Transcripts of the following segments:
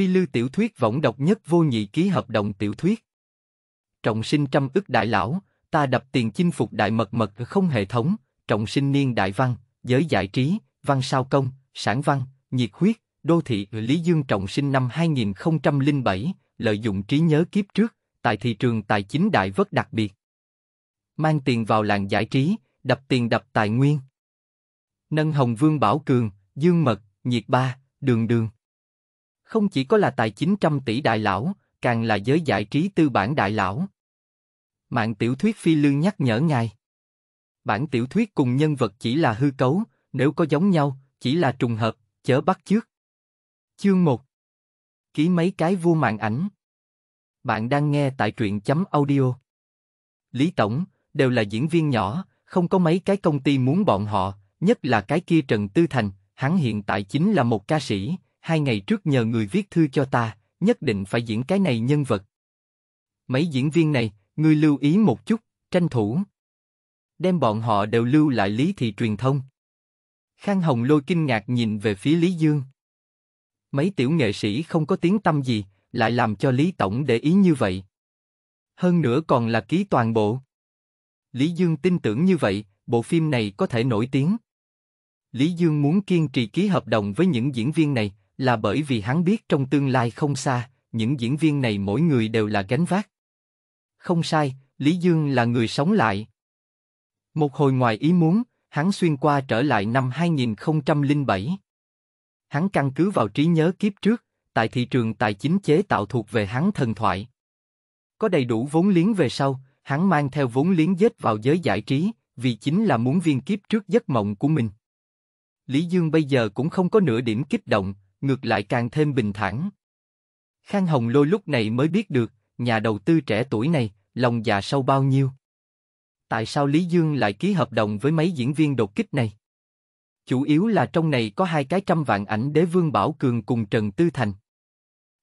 Phi Lưu tiểu thuyết võng độc nhất vô nhị ký hợp đồng tiểu thuyết. Trọng sinh trăm ức đại lão, ta đập tiền chinh phục đại mật mật không hệ thống, trọng sinh niên đại văn, giới giải trí, văn sao công, sản văn, nhiệt huyết, đô thị Lý Dương trọng sinh năm 2007, lợi dụng trí nhớ kiếp trước, tại thị trường tài chính đại vất đặc biệt. Mang tiền vào làng giải trí, đập tiền đập tài nguyên. Nâng Hồng Vương Bảo Cường, Dương Mật, Nhiệt Ba, Đường Đường. Không chỉ có là tài chính trăm tỷ đại lão, càng là giới giải trí tư bản đại lão. Mạng tiểu thuyết phi lương nhắc nhở ngài. Bản tiểu thuyết cùng nhân vật chỉ là hư cấu, nếu có giống nhau, chỉ là trùng hợp, chớ bắt trước. Chương 1 Ký mấy cái vua mạng ảnh Bạn đang nghe tại truyện chấm audio. Lý Tổng, đều là diễn viên nhỏ, không có mấy cái công ty muốn bọn họ, nhất là cái kia Trần Tư Thành, hắn hiện tại chính là một ca sĩ, hai ngày trước nhờ người viết thư cho ta, nhất định phải diễn cái này nhân vật. Mấy diễn viên này, ngươi lưu ý một chút, tranh thủ. Đem bọn họ đều lưu lại lý thị truyền thông. Khang Hồng lôi kinh ngạc nhìn về phía Lý Dương. Mấy tiểu nghệ sĩ không có tiếng tâm gì, lại làm cho Lý Tổng để ý như vậy. Hơn nữa còn là ký toàn bộ. Lý Dương tin tưởng như vậy, bộ phim này có thể nổi tiếng. Lý Dương muốn kiên trì ký hợp đồng với những diễn viên này, là bởi vì hắn biết trong tương lai không xa, những diễn viên này mỗi người đều là gánh vác. Không sai, Lý Dương là người sống lại. Một hồi ngoài ý muốn, hắn xuyên qua trở lại năm 2007. Hắn căn cứ vào trí nhớ kiếp trước, tại thị trường tài chính chế tạo thuộc về hắn thần thoại. Có đầy đủ vốn liếng về sau, hắn mang theo vốn liếng dết vào giới giải trí, vì chính là muốn viên kiếp trước giấc mộng của mình. Lý Dương bây giờ cũng không có nửa điểm kích động, ngược lại càng thêm bình thản. Khang Hồng Lôi lúc này mới biết được, nhà đầu tư trẻ tuổi này, lòng dạ sâu bao nhiêu. Tại sao Lý Dương lại ký hợp đồng với mấy diễn viên đột kích này? Chủ yếu là trong này có hai cái trăm vạn ảnh đế vương Bảo Cường cùng Trần Tư Thành.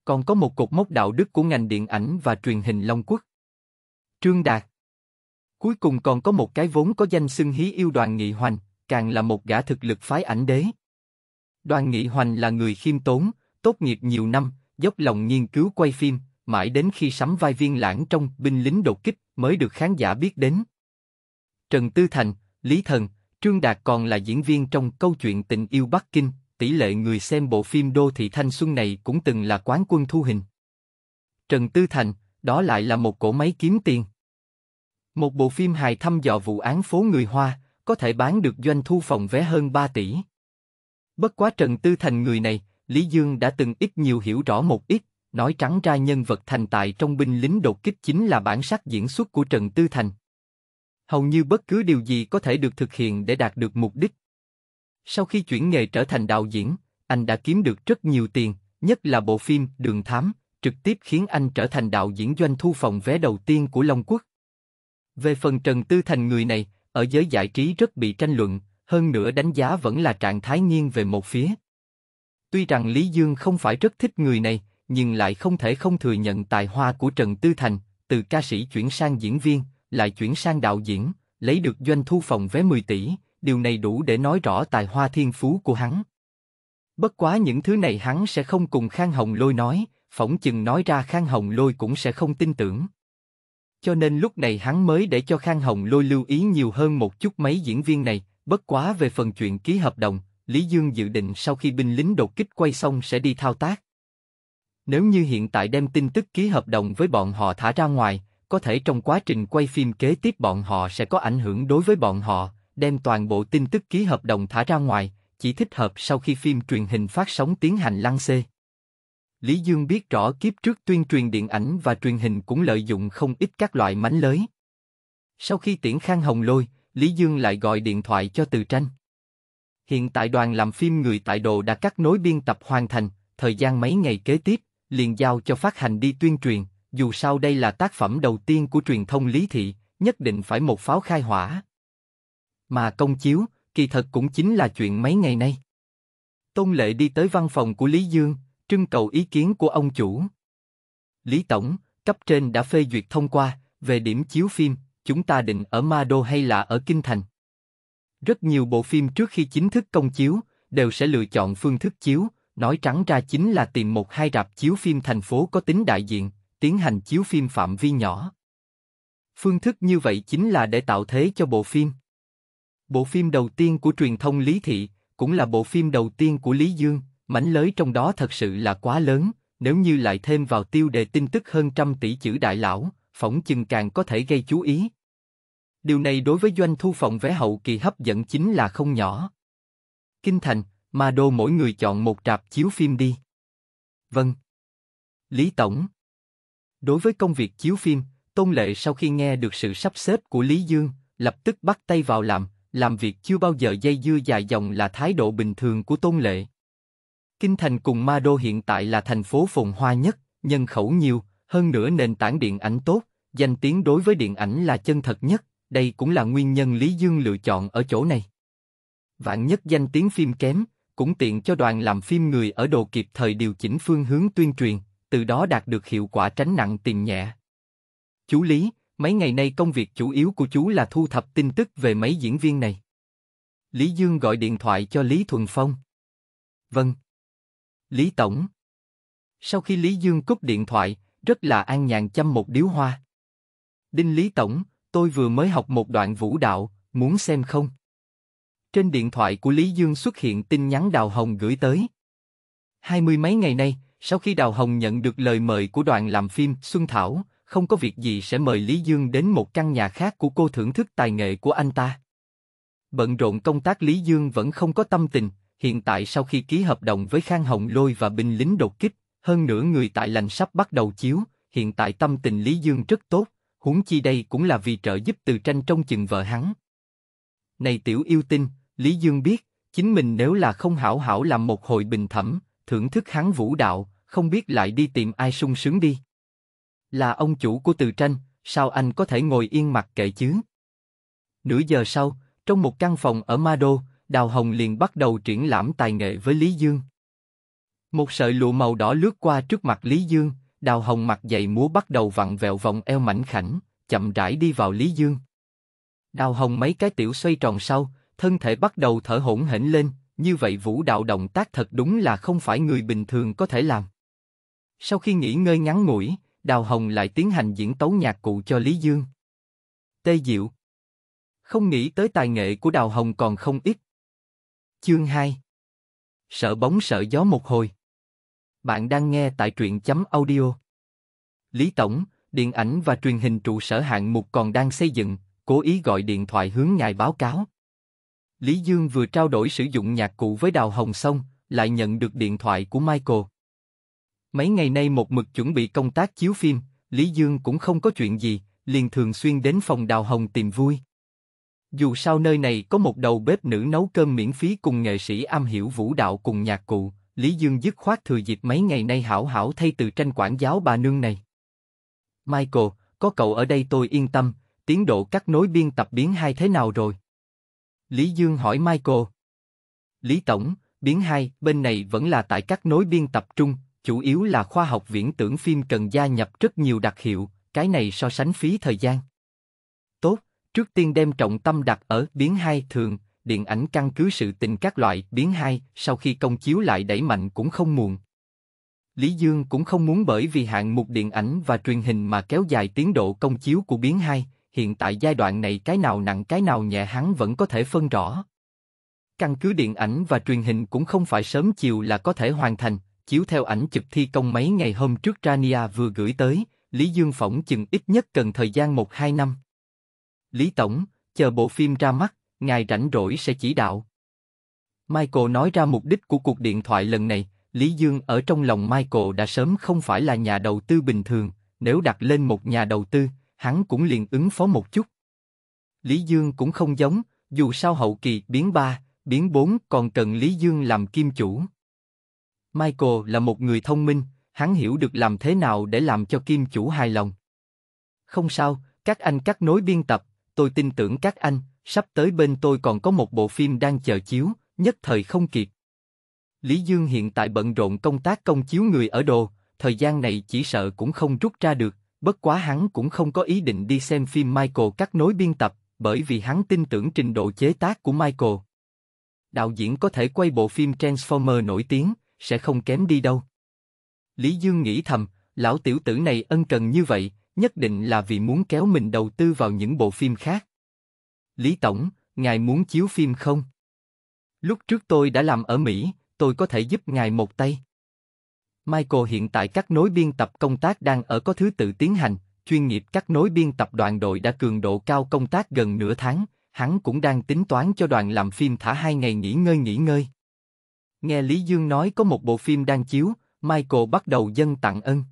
Còn có một cột mốc đạo đức của ngành điện ảnh và truyền hình Long Quốc. Trương Đạt Cuối cùng còn có một cái vốn có danh xưng hí yêu đoàn nghị hoành, càng là một gã thực lực phái ảnh đế. Đoan Nghị Hoành là người khiêm tốn, tốt nghiệp nhiều năm, dốc lòng nghiên cứu quay phim, mãi đến khi sắm vai viên lãng trong binh lính đột kích mới được khán giả biết đến. Trần Tư Thành, Lý Thần, Trương Đạt còn là diễn viên trong câu chuyện tình yêu Bắc Kinh, tỷ lệ người xem bộ phim Đô thị Thanh Xuân này cũng từng là quán quân thu hình. Trần Tư Thành, đó lại là một cổ máy kiếm tiền. Một bộ phim hài thăm dò vụ án phố người Hoa, có thể bán được doanh thu phòng vé hơn 3 tỷ. Bất quá Trần Tư Thành người này, Lý Dương đã từng ít nhiều hiểu rõ một ít, nói trắng ra nhân vật thành tài trong binh lính đột kích chính là bản sắc diễn xuất của Trần Tư Thành. Hầu như bất cứ điều gì có thể được thực hiện để đạt được mục đích. Sau khi chuyển nghề trở thành đạo diễn, anh đã kiếm được rất nhiều tiền, nhất là bộ phim Đường Thám, trực tiếp khiến anh trở thành đạo diễn doanh thu phòng vé đầu tiên của Long Quốc. Về phần Trần Tư Thành người này, ở giới giải trí rất bị tranh luận, hơn nữa đánh giá vẫn là trạng thái nghiêng về một phía. Tuy rằng Lý Dương không phải rất thích người này, nhưng lại không thể không thừa nhận tài hoa của Trần Tư Thành, từ ca sĩ chuyển sang diễn viên, lại chuyển sang đạo diễn, lấy được doanh thu phòng vé 10 tỷ, điều này đủ để nói rõ tài hoa thiên phú của hắn. Bất quá những thứ này hắn sẽ không cùng Khang Hồng Lôi nói, phỏng chừng nói ra Khang Hồng Lôi cũng sẽ không tin tưởng. Cho nên lúc này hắn mới để cho Khang Hồng Lôi lưu ý nhiều hơn một chút mấy diễn viên này, Bất quá về phần chuyện ký hợp đồng, Lý Dương dự định sau khi binh lính đột kích quay xong sẽ đi thao tác. Nếu như hiện tại đem tin tức ký hợp đồng với bọn họ thả ra ngoài, có thể trong quá trình quay phim kế tiếp bọn họ sẽ có ảnh hưởng đối với bọn họ, đem toàn bộ tin tức ký hợp đồng thả ra ngoài, chỉ thích hợp sau khi phim truyền hình phát sóng tiến hành lăng xê. Lý Dương biết rõ kiếp trước tuyên truyền điện ảnh và truyền hình cũng lợi dụng không ít các loại mánh lới. Sau khi tiễn Khang Hồng Lôi, Lý Dương lại gọi điện thoại cho Từ Tranh. Hiện tại đoàn làm phim Người Tại Đồ đã cắt nối biên tập hoàn thành, thời gian mấy ngày kế tiếp, liền giao cho phát hành đi tuyên truyền, dù sao đây là tác phẩm đầu tiên của truyền thông Lý Thị, nhất định phải một pháo khai hỏa. Mà công chiếu, kỳ thật cũng chính là chuyện mấy ngày nay. Tôn Lệ đi tới văn phòng của Lý Dương, trưng cầu ý kiến của ông chủ. Lý Tổng, cấp trên đã phê duyệt thông qua, về điểm chiếu phim, chúng ta định ở Ma Đô hay là ở Kinh Thành. Rất nhiều bộ phim trước khi chính thức công chiếu, đều sẽ lựa chọn phương thức chiếu, nói trắng ra chính là tìm một hai rạp chiếu phim thành phố có tính đại diện, tiến hành chiếu phim phạm vi nhỏ. Phương thức như vậy chính là để tạo thế cho bộ phim. Bộ phim đầu tiên của truyền thông Lý Thị, cũng là bộ phim đầu tiên của Lý Dương, mảnh lới trong đó thật sự là quá lớn, nếu như lại thêm vào tiêu đề tin tức hơn trăm tỷ chữ đại lão, phỏng chừng càng có thể gây chú ý, Điều này đối với doanh thu phòng vé hậu kỳ hấp dẫn chính là không nhỏ. Kinh thành, mà đô mỗi người chọn một trạp chiếu phim đi. Vâng. Lý Tổng Đối với công việc chiếu phim, Tôn Lệ sau khi nghe được sự sắp xếp của Lý Dương, lập tức bắt tay vào làm, làm việc chưa bao giờ dây dưa dài dòng là thái độ bình thường của Tôn Lệ. Kinh thành cùng Ma Đô hiện tại là thành phố phồn hoa nhất, nhân khẩu nhiều, hơn nữa nền tảng điện ảnh tốt, danh tiếng đối với điện ảnh là chân thật nhất, đây cũng là nguyên nhân Lý Dương lựa chọn ở chỗ này. Vạn nhất danh tiếng phim kém, cũng tiện cho đoàn làm phim người ở đồ kịp thời điều chỉnh phương hướng tuyên truyền, từ đó đạt được hiệu quả tránh nặng tiền nhẹ. Chú Lý, mấy ngày nay công việc chủ yếu của chú là thu thập tin tức về mấy diễn viên này. Lý Dương gọi điện thoại cho Lý Thuần Phong. Vâng. Lý Tổng. Sau khi Lý Dương cúp điện thoại, rất là an nhàn chăm một điếu hoa. Đinh Lý Tổng, tôi vừa mới học một đoạn vũ đạo, muốn xem không? Trên điện thoại của Lý Dương xuất hiện tin nhắn Đào Hồng gửi tới. Hai mươi mấy ngày nay, sau khi Đào Hồng nhận được lời mời của đoàn làm phim Xuân Thảo, không có việc gì sẽ mời Lý Dương đến một căn nhà khác của cô thưởng thức tài nghệ của anh ta. Bận rộn công tác Lý Dương vẫn không có tâm tình, hiện tại sau khi ký hợp đồng với Khang Hồng Lôi và binh lính đột kích, hơn nửa người tại lành sắp bắt đầu chiếu, hiện tại tâm tình Lý Dương rất tốt, huống chi đây cũng là vì trợ giúp từ tranh trong chừng vợ hắn. Này tiểu yêu tinh, Lý Dương biết, chính mình nếu là không hảo hảo làm một hội bình thẩm, thưởng thức hắn vũ đạo, không biết lại đi tìm ai sung sướng đi. Là ông chủ của từ tranh, sao anh có thể ngồi yên mặc kệ chứ? Nửa giờ sau, trong một căn phòng ở Mado, Đào Hồng liền bắt đầu triển lãm tài nghệ với Lý Dương. Một sợi lụa màu đỏ lướt qua trước mặt Lý Dương, Đào Hồng mặt giày múa bắt đầu vặn vẹo vòng eo mảnh khảnh, chậm rãi đi vào Lý Dương. Đào Hồng mấy cái tiểu xoay tròn sau, thân thể bắt đầu thở hổn hển lên, như vậy vũ đạo động tác thật đúng là không phải người bình thường có thể làm. Sau khi nghỉ ngơi ngắn ngủi, Đào Hồng lại tiến hành diễn tấu nhạc cụ cho Lý Dương. Tê Diệu Không nghĩ tới tài nghệ của Đào Hồng còn không ít. Chương 2 Sợ bóng sợ gió một hồi bạn đang nghe tại truyện chấm audio. Lý Tổng, điện ảnh và truyền hình trụ sở hạng mục còn đang xây dựng, cố ý gọi điện thoại hướng ngài báo cáo. Lý Dương vừa trao đổi sử dụng nhạc cụ với Đào Hồng Sông, lại nhận được điện thoại của Michael. Mấy ngày nay một mực chuẩn bị công tác chiếu phim, Lý Dương cũng không có chuyện gì, liền thường xuyên đến phòng Đào Hồng tìm vui. Dù sao nơi này có một đầu bếp nữ nấu cơm miễn phí cùng nghệ sĩ am hiểu vũ đạo cùng nhạc cụ, Lý Dương dứt khoát thừa dịp mấy ngày nay hảo hảo thay từ tranh quản giáo bà nương này. Michael, có cậu ở đây tôi yên tâm, tiến độ cắt nối biên tập biến hai thế nào rồi? Lý Dương hỏi Michael. Lý Tổng, biến hai bên này vẫn là tại cắt nối biên tập trung, chủ yếu là khoa học viễn tưởng phim cần gia nhập rất nhiều đặc hiệu, cái này so sánh phí thời gian. Tốt, trước tiên đem trọng tâm đặt ở biến hai thường, điện ảnh căn cứ sự tình các loại biến hai sau khi công chiếu lại đẩy mạnh cũng không muộn. Lý Dương cũng không muốn bởi vì hạng mục điện ảnh và truyền hình mà kéo dài tiến độ công chiếu của biến hai, hiện tại giai đoạn này cái nào nặng cái nào nhẹ hắn vẫn có thể phân rõ. Căn cứ điện ảnh và truyền hình cũng không phải sớm chiều là có thể hoàn thành, chiếu theo ảnh chụp thi công mấy ngày hôm trước Rania vừa gửi tới, Lý Dương phỏng chừng ít nhất cần thời gian 1-2 năm. Lý Tổng, chờ bộ phim ra mắt, ngài rảnh rỗi sẽ chỉ đạo. Michael nói ra mục đích của cuộc điện thoại lần này, Lý Dương ở trong lòng Michael đã sớm không phải là nhà đầu tư bình thường, nếu đặt lên một nhà đầu tư, hắn cũng liền ứng phó một chút. Lý Dương cũng không giống, dù sao hậu kỳ biến 3, biến 4 còn cần Lý Dương làm kim chủ. Michael là một người thông minh, hắn hiểu được làm thế nào để làm cho kim chủ hài lòng. Không sao, các anh cắt nối biên tập, tôi tin tưởng các anh, Sắp tới bên tôi còn có một bộ phim đang chờ chiếu, nhất thời không kịp. Lý Dương hiện tại bận rộn công tác công chiếu người ở đồ, thời gian này chỉ sợ cũng không rút ra được, bất quá hắn cũng không có ý định đi xem phim Michael cắt nối biên tập, bởi vì hắn tin tưởng trình độ chế tác của Michael. Đạo diễn có thể quay bộ phim Transformer nổi tiếng, sẽ không kém đi đâu. Lý Dương nghĩ thầm, lão tiểu tử này ân cần như vậy, nhất định là vì muốn kéo mình đầu tư vào những bộ phim khác. Lý Tổng, ngài muốn chiếu phim không? Lúc trước tôi đã làm ở Mỹ, tôi có thể giúp ngài một tay. Michael hiện tại các nối biên tập công tác đang ở có thứ tự tiến hành, chuyên nghiệp các nối biên tập đoàn đội đã cường độ cao công tác gần nửa tháng, hắn cũng đang tính toán cho đoàn làm phim thả hai ngày nghỉ ngơi nghỉ ngơi. Nghe Lý Dương nói có một bộ phim đang chiếu, Michael bắt đầu dân tặng ân.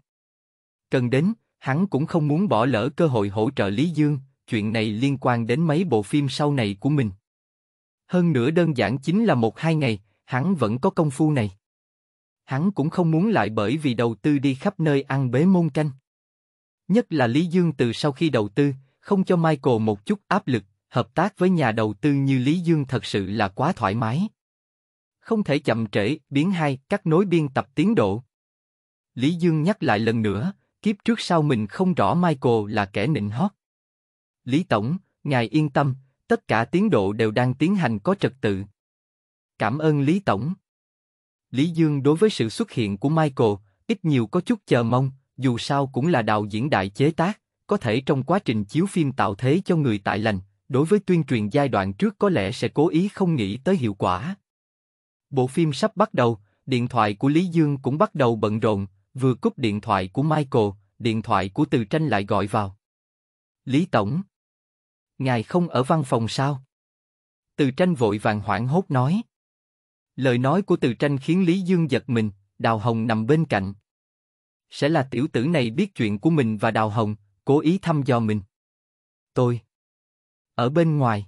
Cần đến, hắn cũng không muốn bỏ lỡ cơ hội hỗ trợ Lý Dương, chuyện này liên quan đến mấy bộ phim sau này của mình. Hơn nữa đơn giản chính là một hai ngày, hắn vẫn có công phu này. Hắn cũng không muốn lại bởi vì đầu tư đi khắp nơi ăn bế môn canh. Nhất là Lý Dương từ sau khi đầu tư, không cho Michael một chút áp lực, hợp tác với nhà đầu tư như Lý Dương thật sự là quá thoải mái. Không thể chậm trễ, biến hai, cắt nối biên tập tiến độ. Lý Dương nhắc lại lần nữa, kiếp trước sau mình không rõ Michael là kẻ nịnh hót. Lý Tổng, ngài yên tâm, tất cả tiến độ đều đang tiến hành có trật tự. Cảm ơn Lý Tổng. Lý Dương đối với sự xuất hiện của Michael, ít nhiều có chút chờ mong, dù sao cũng là đạo diễn đại chế tác, có thể trong quá trình chiếu phim tạo thế cho người tại lành, đối với tuyên truyền giai đoạn trước có lẽ sẽ cố ý không nghĩ tới hiệu quả. Bộ phim sắp bắt đầu, điện thoại của Lý Dương cũng bắt đầu bận rộn, vừa cúp điện thoại của Michael, điện thoại của Từ Tranh lại gọi vào. Lý Tổng Ngài không ở văn phòng sao? Từ tranh vội vàng hoảng hốt nói. Lời nói của từ tranh khiến Lý Dương giật mình, Đào Hồng nằm bên cạnh. Sẽ là tiểu tử này biết chuyện của mình và Đào Hồng, cố ý thăm dò mình. Tôi. Ở bên ngoài.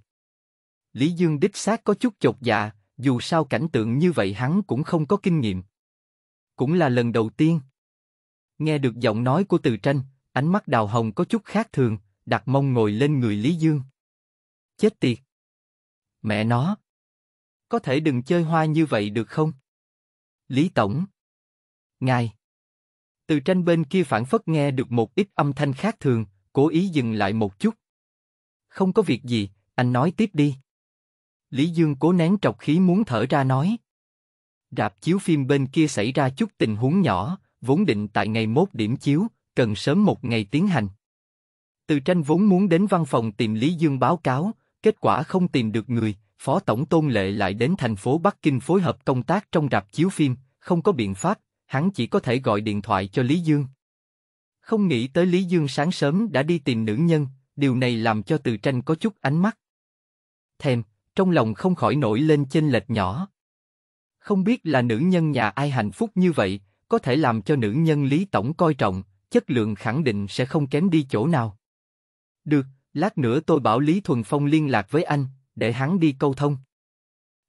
Lý Dương đích xác có chút chột dạ, dù sao cảnh tượng như vậy hắn cũng không có kinh nghiệm. Cũng là lần đầu tiên. Nghe được giọng nói của từ tranh, ánh mắt Đào Hồng có chút khác thường, đặt mông ngồi lên người Lý Dương. Chết tiệt! Mẹ nó! Có thể đừng chơi hoa như vậy được không? Lý Tổng! Ngài! Từ tranh bên kia phản phất nghe được một ít âm thanh khác thường, cố ý dừng lại một chút. Không có việc gì, anh nói tiếp đi. Lý Dương cố nén trọc khí muốn thở ra nói. Rạp chiếu phim bên kia xảy ra chút tình huống nhỏ, vốn định tại ngày mốt điểm chiếu, cần sớm một ngày tiến hành. Từ tranh vốn muốn đến văn phòng tìm Lý Dương báo cáo, kết quả không tìm được người, Phó Tổng Tôn Lệ lại đến thành phố Bắc Kinh phối hợp công tác trong rạp chiếu phim, không có biện pháp, hắn chỉ có thể gọi điện thoại cho Lý Dương. Không nghĩ tới Lý Dương sáng sớm đã đi tìm nữ nhân, điều này làm cho từ tranh có chút ánh mắt. Thèm, trong lòng không khỏi nổi lên chênh lệch nhỏ. Không biết là nữ nhân nhà ai hạnh phúc như vậy, có thể làm cho nữ nhân Lý Tổng coi trọng, chất lượng khẳng định sẽ không kém đi chỗ nào. Được, lát nữa tôi bảo Lý Thuần Phong liên lạc với anh, để hắn đi câu thông.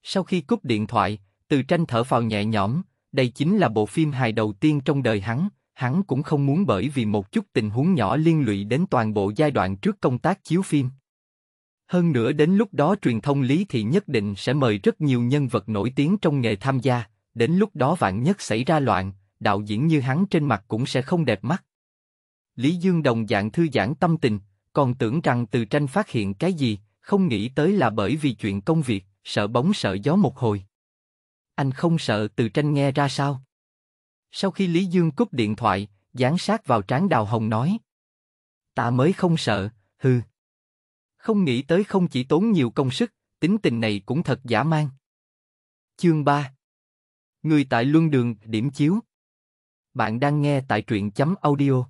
Sau khi cúp điện thoại, Từ Tranh thở phào nhẹ nhõm, đây chính là bộ phim hài đầu tiên trong đời hắn, hắn cũng không muốn bởi vì một chút tình huống nhỏ liên lụy đến toàn bộ giai đoạn trước công tác chiếu phim. Hơn nữa đến lúc đó truyền thông Lý Thị nhất định sẽ mời rất nhiều nhân vật nổi tiếng trong nghề tham gia, đến lúc đó vạn nhất xảy ra loạn, đạo diễn như hắn trên mặt cũng sẽ không đẹp mắt. Lý Dương Đồng dạng thư giãn tâm tình, còn tưởng rằng từ tranh phát hiện cái gì, không nghĩ tới là bởi vì chuyện công việc, sợ bóng sợ gió một hồi. Anh không sợ từ tranh nghe ra sao? Sau khi Lý Dương cúp điện thoại, dán sát vào trán Đào Hồng nói. Ta mới không sợ, hư Không nghĩ tới không chỉ tốn nhiều công sức, tính tình này cũng thật giả man. Chương 3 Người tại Luân Đường, điểm chiếu. Bạn đang nghe tại truyện chấm audio.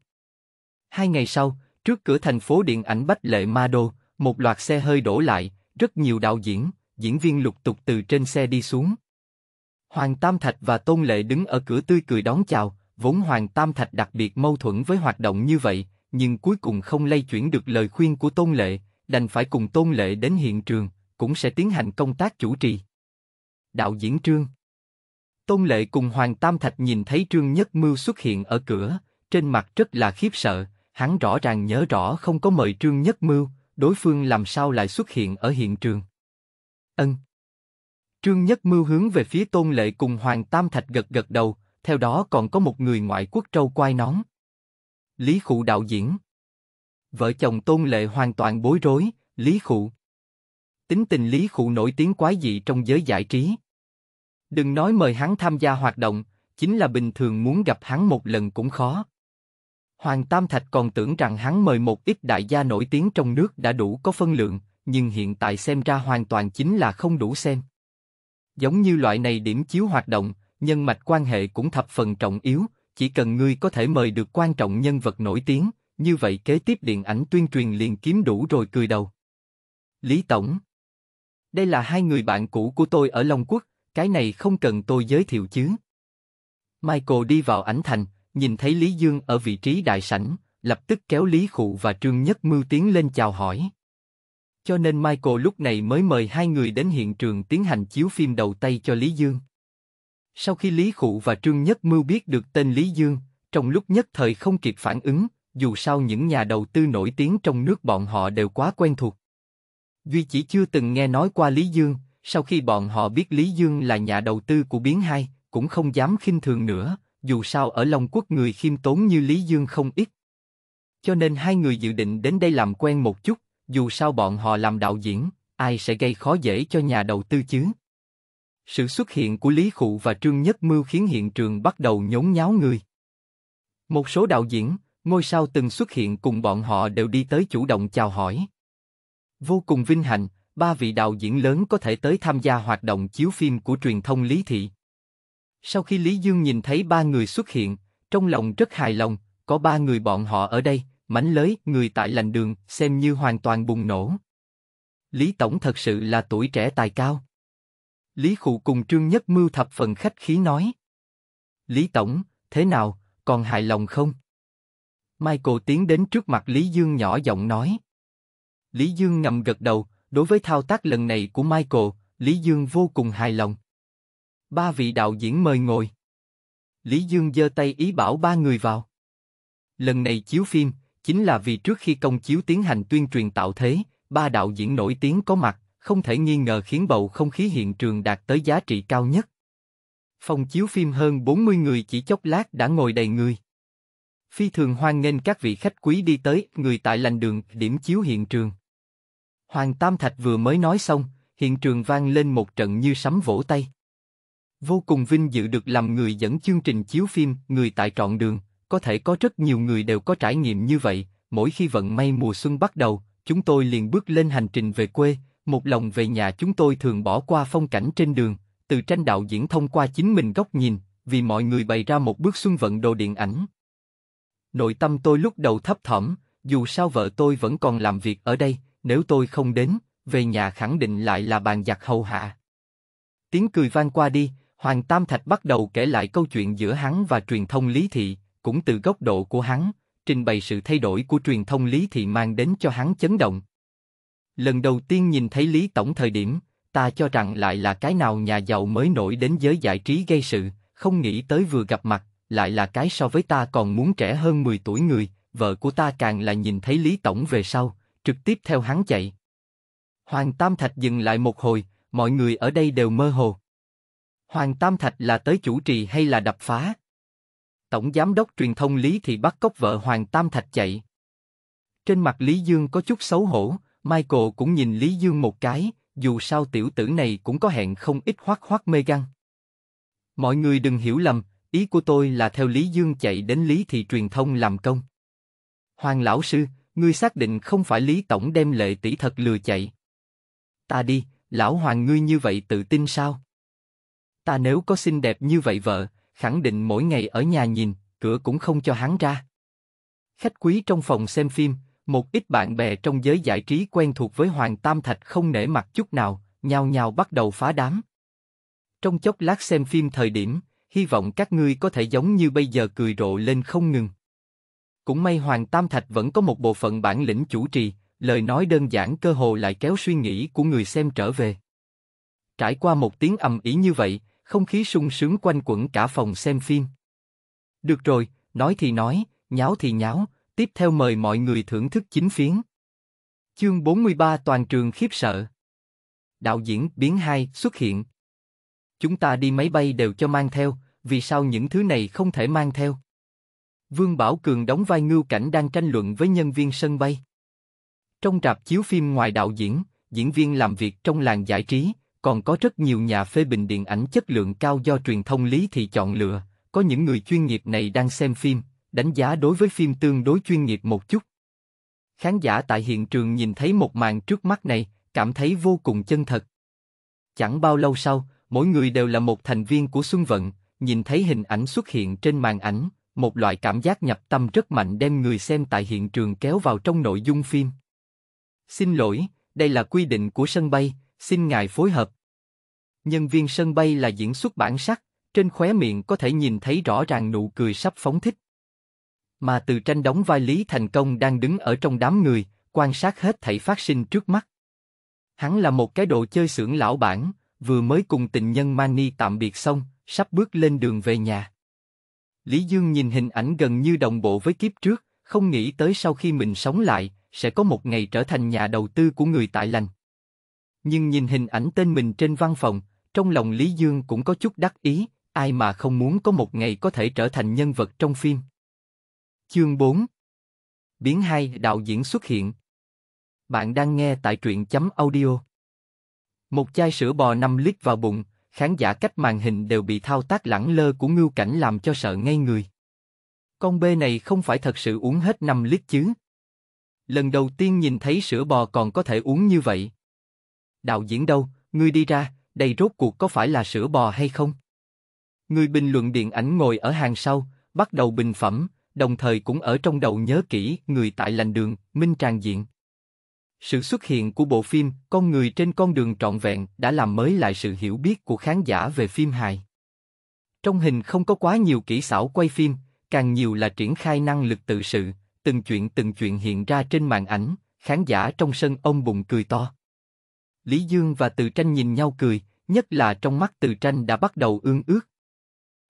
Hai ngày sau, Trước cửa thành phố điện ảnh Bách Lệ Ma Đô, một loạt xe hơi đổ lại, rất nhiều đạo diễn, diễn viên lục tục từ trên xe đi xuống. Hoàng Tam Thạch và Tôn Lệ đứng ở cửa tươi cười đón chào, vốn Hoàng Tam Thạch đặc biệt mâu thuẫn với hoạt động như vậy, nhưng cuối cùng không lay chuyển được lời khuyên của Tôn Lệ, đành phải cùng Tôn Lệ đến hiện trường, cũng sẽ tiến hành công tác chủ trì. Đạo diễn Trương Tôn Lệ cùng Hoàng Tam Thạch nhìn thấy Trương Nhất Mưu xuất hiện ở cửa, trên mặt rất là khiếp sợ, hắn rõ ràng nhớ rõ không có mời Trương Nhất Mưu, đối phương làm sao lại xuất hiện ở hiện trường. Ân. Trương Nhất Mưu hướng về phía Tôn Lệ cùng Hoàng Tam Thạch gật gật đầu, theo đó còn có một người ngoại quốc trâu quai nón. Lý Khụ đạo diễn. Vợ chồng Tôn Lệ hoàn toàn bối rối, Lý Khụ. Tính tình Lý Khụ nổi tiếng quái dị trong giới giải trí. Đừng nói mời hắn tham gia hoạt động, chính là bình thường muốn gặp hắn một lần cũng khó. Hoàng Tam Thạch còn tưởng rằng hắn mời một ít đại gia nổi tiếng trong nước đã đủ có phân lượng, nhưng hiện tại xem ra hoàn toàn chính là không đủ xem. Giống như loại này điểm chiếu hoạt động, nhân mạch quan hệ cũng thập phần trọng yếu, chỉ cần ngươi có thể mời được quan trọng nhân vật nổi tiếng, như vậy kế tiếp điện ảnh tuyên truyền liền kiếm đủ rồi cười đầu. Lý Tổng Đây là hai người bạn cũ của tôi ở Long Quốc, cái này không cần tôi giới thiệu chứ. Michael đi vào ảnh thành, nhìn thấy Lý Dương ở vị trí đại sảnh, lập tức kéo Lý Khụ và Trương Nhất Mưu tiến lên chào hỏi. Cho nên Michael lúc này mới mời hai người đến hiện trường tiến hành chiếu phim đầu tay cho Lý Dương. Sau khi Lý Khụ và Trương Nhất Mưu biết được tên Lý Dương, trong lúc nhất thời không kịp phản ứng, dù sao những nhà đầu tư nổi tiếng trong nước bọn họ đều quá quen thuộc. Duy chỉ chưa từng nghe nói qua Lý Dương, sau khi bọn họ biết Lý Dương là nhà đầu tư của Biến Hai, cũng không dám khinh thường nữa, dù sao ở Long Quốc người khiêm tốn như Lý Dương không ít. Cho nên hai người dự định đến đây làm quen một chút, dù sao bọn họ làm đạo diễn, ai sẽ gây khó dễ cho nhà đầu tư chứ? Sự xuất hiện của Lý Khụ và Trương Nhất Mưu khiến hiện trường bắt đầu nhốn nháo người. Một số đạo diễn, ngôi sao từng xuất hiện cùng bọn họ đều đi tới chủ động chào hỏi. Vô cùng vinh hạnh, ba vị đạo diễn lớn có thể tới tham gia hoạt động chiếu phim của truyền thông Lý Thị. Sau khi Lý Dương nhìn thấy ba người xuất hiện, trong lòng rất hài lòng, có ba người bọn họ ở đây, mảnh lới người tại lành đường xem như hoàn toàn bùng nổ. Lý Tổng thật sự là tuổi trẻ tài cao. Lý Khụ cùng Trương Nhất Mưu thập phần khách khí nói. Lý Tổng, thế nào, còn hài lòng không? Michael tiến đến trước mặt Lý Dương nhỏ giọng nói. Lý Dương ngầm gật đầu, đối với thao tác lần này của Michael, Lý Dương vô cùng hài lòng. Ba vị đạo diễn mời ngồi. Lý Dương giơ tay ý bảo ba người vào. Lần này chiếu phim, chính là vì trước khi công chiếu tiến hành tuyên truyền tạo thế, ba đạo diễn nổi tiếng có mặt, không thể nghi ngờ khiến bầu không khí hiện trường đạt tới giá trị cao nhất. Phòng chiếu phim hơn 40 người chỉ chốc lát đã ngồi đầy người. Phi thường hoan nghênh các vị khách quý đi tới, người tại lành đường, điểm chiếu hiện trường. Hoàng Tam Thạch vừa mới nói xong, hiện trường vang lên một trận như sấm vỗ tay. Vô cùng vinh dự được làm người dẫn chương trình chiếu phim Người tại trọn đường, có thể có rất nhiều người đều có trải nghiệm như vậy, mỗi khi vận may mùa xuân bắt đầu, chúng tôi liền bước lên hành trình về quê, một lòng về nhà chúng tôi thường bỏ qua phong cảnh trên đường, từ tranh đạo diễn thông qua chính mình góc nhìn, vì mọi người bày ra một bước xuân vận đồ điện ảnh. Nội tâm tôi lúc đầu thấp thỏm, dù sao vợ tôi vẫn còn làm việc ở đây, nếu tôi không đến, về nhà khẳng định lại là bàn giặc hầu hạ. Tiếng cười vang qua đi, Hoàng Tam Thạch bắt đầu kể lại câu chuyện giữa hắn và truyền thông Lý Thị, cũng từ góc độ của hắn, trình bày sự thay đổi của truyền thông Lý Thị mang đến cho hắn chấn động. Lần đầu tiên nhìn thấy Lý Tổng thời điểm, ta cho rằng lại là cái nào nhà giàu mới nổi đến giới giải trí gây sự, không nghĩ tới vừa gặp mặt, lại là cái so với ta còn muốn trẻ hơn 10 tuổi người, vợ của ta càng là nhìn thấy Lý Tổng về sau, trực tiếp theo hắn chạy. Hoàng Tam Thạch dừng lại một hồi, mọi người ở đây đều mơ hồ. Hoàng Tam Thạch là tới chủ trì hay là đập phá? Tổng Giám đốc truyền thông Lý thì bắt cóc vợ Hoàng Tam Thạch chạy. Trên mặt Lý Dương có chút xấu hổ, Michael cũng nhìn Lý Dương một cái, dù sao tiểu tử này cũng có hẹn không ít hoác hoác mê găng. Mọi người đừng hiểu lầm, ý của tôi là theo Lý Dương chạy đến Lý Thị truyền thông làm công. Hoàng lão sư, ngươi xác định không phải Lý Tổng đem lệ tỷ thật lừa chạy. Ta đi, lão Hoàng ngươi như vậy tự tin sao? Ta nếu có xinh đẹp như vậy vợ, khẳng định mỗi ngày ở nhà nhìn, cửa cũng không cho hắn ra. Khách quý trong phòng xem phim, một ít bạn bè trong giới giải trí quen thuộc với Hoàng Tam Thạch không nể mặt chút nào, nhao nhao bắt đầu phá đám. Trong chốc lát xem phim thời điểm, hy vọng các ngươi có thể giống như bây giờ cười rộ lên không ngừng. Cũng may Hoàng Tam Thạch vẫn có một bộ phận bản lĩnh chủ trì, lời nói đơn giản cơ hồ lại kéo suy nghĩ của người xem trở về. Trải qua một tiếng ầm ý như vậy, không khí sung sướng quanh quẩn cả phòng xem phim. Được rồi, nói thì nói, nháo thì nháo, tiếp theo mời mọi người thưởng thức chính phiến. Chương 43 toàn trường khiếp sợ. Đạo diễn biến hai xuất hiện. Chúng ta đi máy bay đều cho mang theo, vì sao những thứ này không thể mang theo? Vương Bảo Cường đóng vai Ngưu Cảnh đang tranh luận với nhân viên sân bay. Trong rạp chiếu phim ngoài đạo diễn, diễn viên làm việc trong làng giải trí, còn có rất nhiều nhà phê bình điện ảnh chất lượng cao do truyền thông lý thị chọn lựa, có những người chuyên nghiệp này đang xem phim, đánh giá đối với phim tương đối chuyên nghiệp một chút. Khán giả tại hiện trường nhìn thấy một màn trước mắt này, cảm thấy vô cùng chân thật. Chẳng bao lâu sau, mỗi người đều là một thành viên của Xuân Vận, nhìn thấy hình ảnh xuất hiện trên màn ảnh, một loại cảm giác nhập tâm rất mạnh đem người xem tại hiện trường kéo vào trong nội dung phim. Xin lỗi, đây là quy định của sân bay, xin ngài phối hợp. Nhân viên sân bay là diễn xuất bản sắc, trên khóe miệng có thể nhìn thấy rõ ràng nụ cười sắp phóng thích. Mà từ tranh đóng vai Lý Thành Công đang đứng ở trong đám người, quan sát hết thảy phát sinh trước mắt. Hắn là một cái đồ chơi xưởng lão bản, vừa mới cùng tình nhân Mani tạm biệt xong, sắp bước lên đường về nhà. Lý Dương nhìn hình ảnh gần như đồng bộ với kiếp trước, không nghĩ tới sau khi mình sống lại, sẽ có một ngày trở thành nhà đầu tư của người tại lành. Nhưng nhìn hình ảnh tên mình trên văn phòng, trong lòng Lý Dương cũng có chút đắc ý, ai mà không muốn có một ngày có thể trở thành nhân vật trong phim. Chương 4 Biến 2 đạo diễn xuất hiện Bạn đang nghe tại truyện chấm audio Một chai sữa bò 5 lít vào bụng, khán giả cách màn hình đều bị thao tác lẳng lơ của ngưu cảnh làm cho sợ ngay người. Con bê này không phải thật sự uống hết 5 lít chứ. Lần đầu tiên nhìn thấy sữa bò còn có thể uống như vậy đạo diễn đâu, ngươi đi ra, đây rốt cuộc có phải là sữa bò hay không? Người bình luận điện ảnh ngồi ở hàng sau, bắt đầu bình phẩm, đồng thời cũng ở trong đầu nhớ kỹ người tại lành đường, minh tràn diện. Sự xuất hiện của bộ phim Con người trên con đường trọn vẹn đã làm mới lại sự hiểu biết của khán giả về phim hài. Trong hình không có quá nhiều kỹ xảo quay phim, càng nhiều là triển khai năng lực tự sự, từng chuyện từng chuyện hiện ra trên màn ảnh, khán giả trong sân ông bụng cười to. Lý Dương và Từ Tranh nhìn nhau cười, nhất là trong mắt Từ Tranh đã bắt đầu ương ước.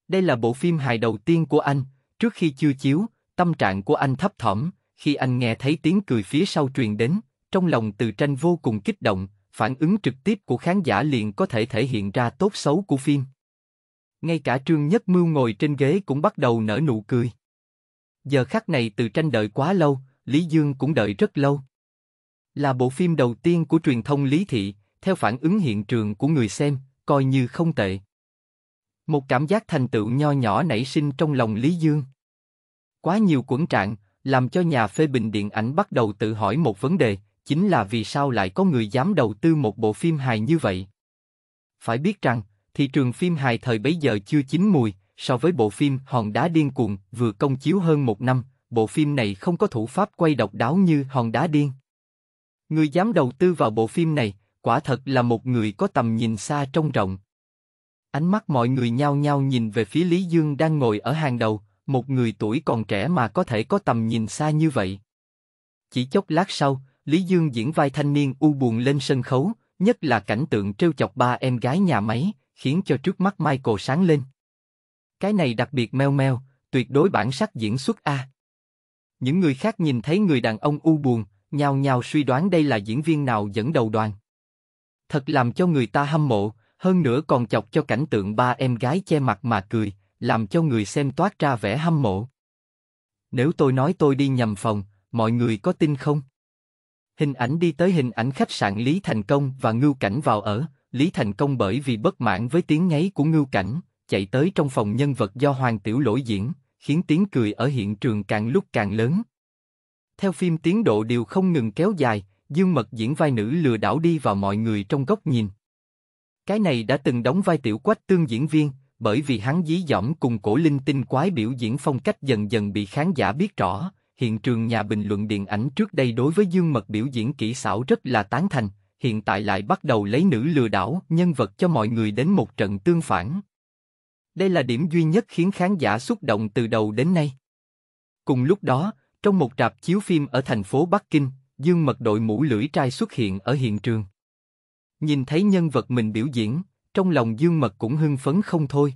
Đây là bộ phim hài đầu tiên của anh, trước khi chưa chiếu, tâm trạng của anh thấp thỏm, khi anh nghe thấy tiếng cười phía sau truyền đến, trong lòng Từ Tranh vô cùng kích động, phản ứng trực tiếp của khán giả liền có thể thể hiện ra tốt xấu của phim. Ngay cả Trương Nhất Mưu ngồi trên ghế cũng bắt đầu nở nụ cười. Giờ khắc này Từ Tranh đợi quá lâu, Lý Dương cũng đợi rất lâu. Là bộ phim đầu tiên của truyền thông Lý Thị, theo phản ứng hiện trường của người xem, coi như không tệ. Một cảm giác thành tựu nho nhỏ nảy sinh trong lòng Lý Dương. Quá nhiều quẩn trạng, làm cho nhà phê bình điện ảnh bắt đầu tự hỏi một vấn đề, chính là vì sao lại có người dám đầu tư một bộ phim hài như vậy. Phải biết rằng, thị trường phim hài thời bấy giờ chưa chín mùi, so với bộ phim Hòn đá điên cuồng vừa công chiếu hơn một năm, bộ phim này không có thủ pháp quay độc đáo như Hòn đá điên. Người dám đầu tư vào bộ phim này, quả thật là một người có tầm nhìn xa trông rộng. Ánh mắt mọi người nhao nhao nhìn về phía Lý Dương đang ngồi ở hàng đầu, một người tuổi còn trẻ mà có thể có tầm nhìn xa như vậy. Chỉ chốc lát sau, Lý Dương diễn vai thanh niên u buồn lên sân khấu, nhất là cảnh tượng trêu chọc ba em gái nhà máy, khiến cho trước mắt Michael sáng lên. Cái này đặc biệt meo meo, tuyệt đối bản sắc diễn xuất A. Những người khác nhìn thấy người đàn ông u buồn, nhào nhào suy đoán đây là diễn viên nào dẫn đầu đoàn. Thật làm cho người ta hâm mộ, hơn nữa còn chọc cho cảnh tượng ba em gái che mặt mà cười, làm cho người xem toát ra vẻ hâm mộ. Nếu tôi nói tôi đi nhầm phòng, mọi người có tin không? Hình ảnh đi tới hình ảnh khách sạn Lý Thành Công và Ngưu Cảnh vào ở, Lý Thành Công bởi vì bất mãn với tiếng ngáy của Ngưu Cảnh, chạy tới trong phòng nhân vật do Hoàng Tiểu Lỗi diễn, khiến tiếng cười ở hiện trường càng lúc càng lớn theo phim tiến độ đều không ngừng kéo dài, Dương Mật diễn vai nữ lừa đảo đi vào mọi người trong góc nhìn. Cái này đã từng đóng vai tiểu quách tương diễn viên, bởi vì hắn dí dỏm cùng cổ linh tinh quái biểu diễn phong cách dần dần bị khán giả biết rõ, hiện trường nhà bình luận điện ảnh trước đây đối với Dương Mật biểu diễn kỹ xảo rất là tán thành, hiện tại lại bắt đầu lấy nữ lừa đảo nhân vật cho mọi người đến một trận tương phản. Đây là điểm duy nhất khiến khán giả xúc động từ đầu đến nay. Cùng lúc đó, trong một rạp chiếu phim ở thành phố Bắc Kinh, Dương Mật đội mũ lưỡi trai xuất hiện ở hiện trường. Nhìn thấy nhân vật mình biểu diễn, trong lòng Dương Mật cũng hưng phấn không thôi.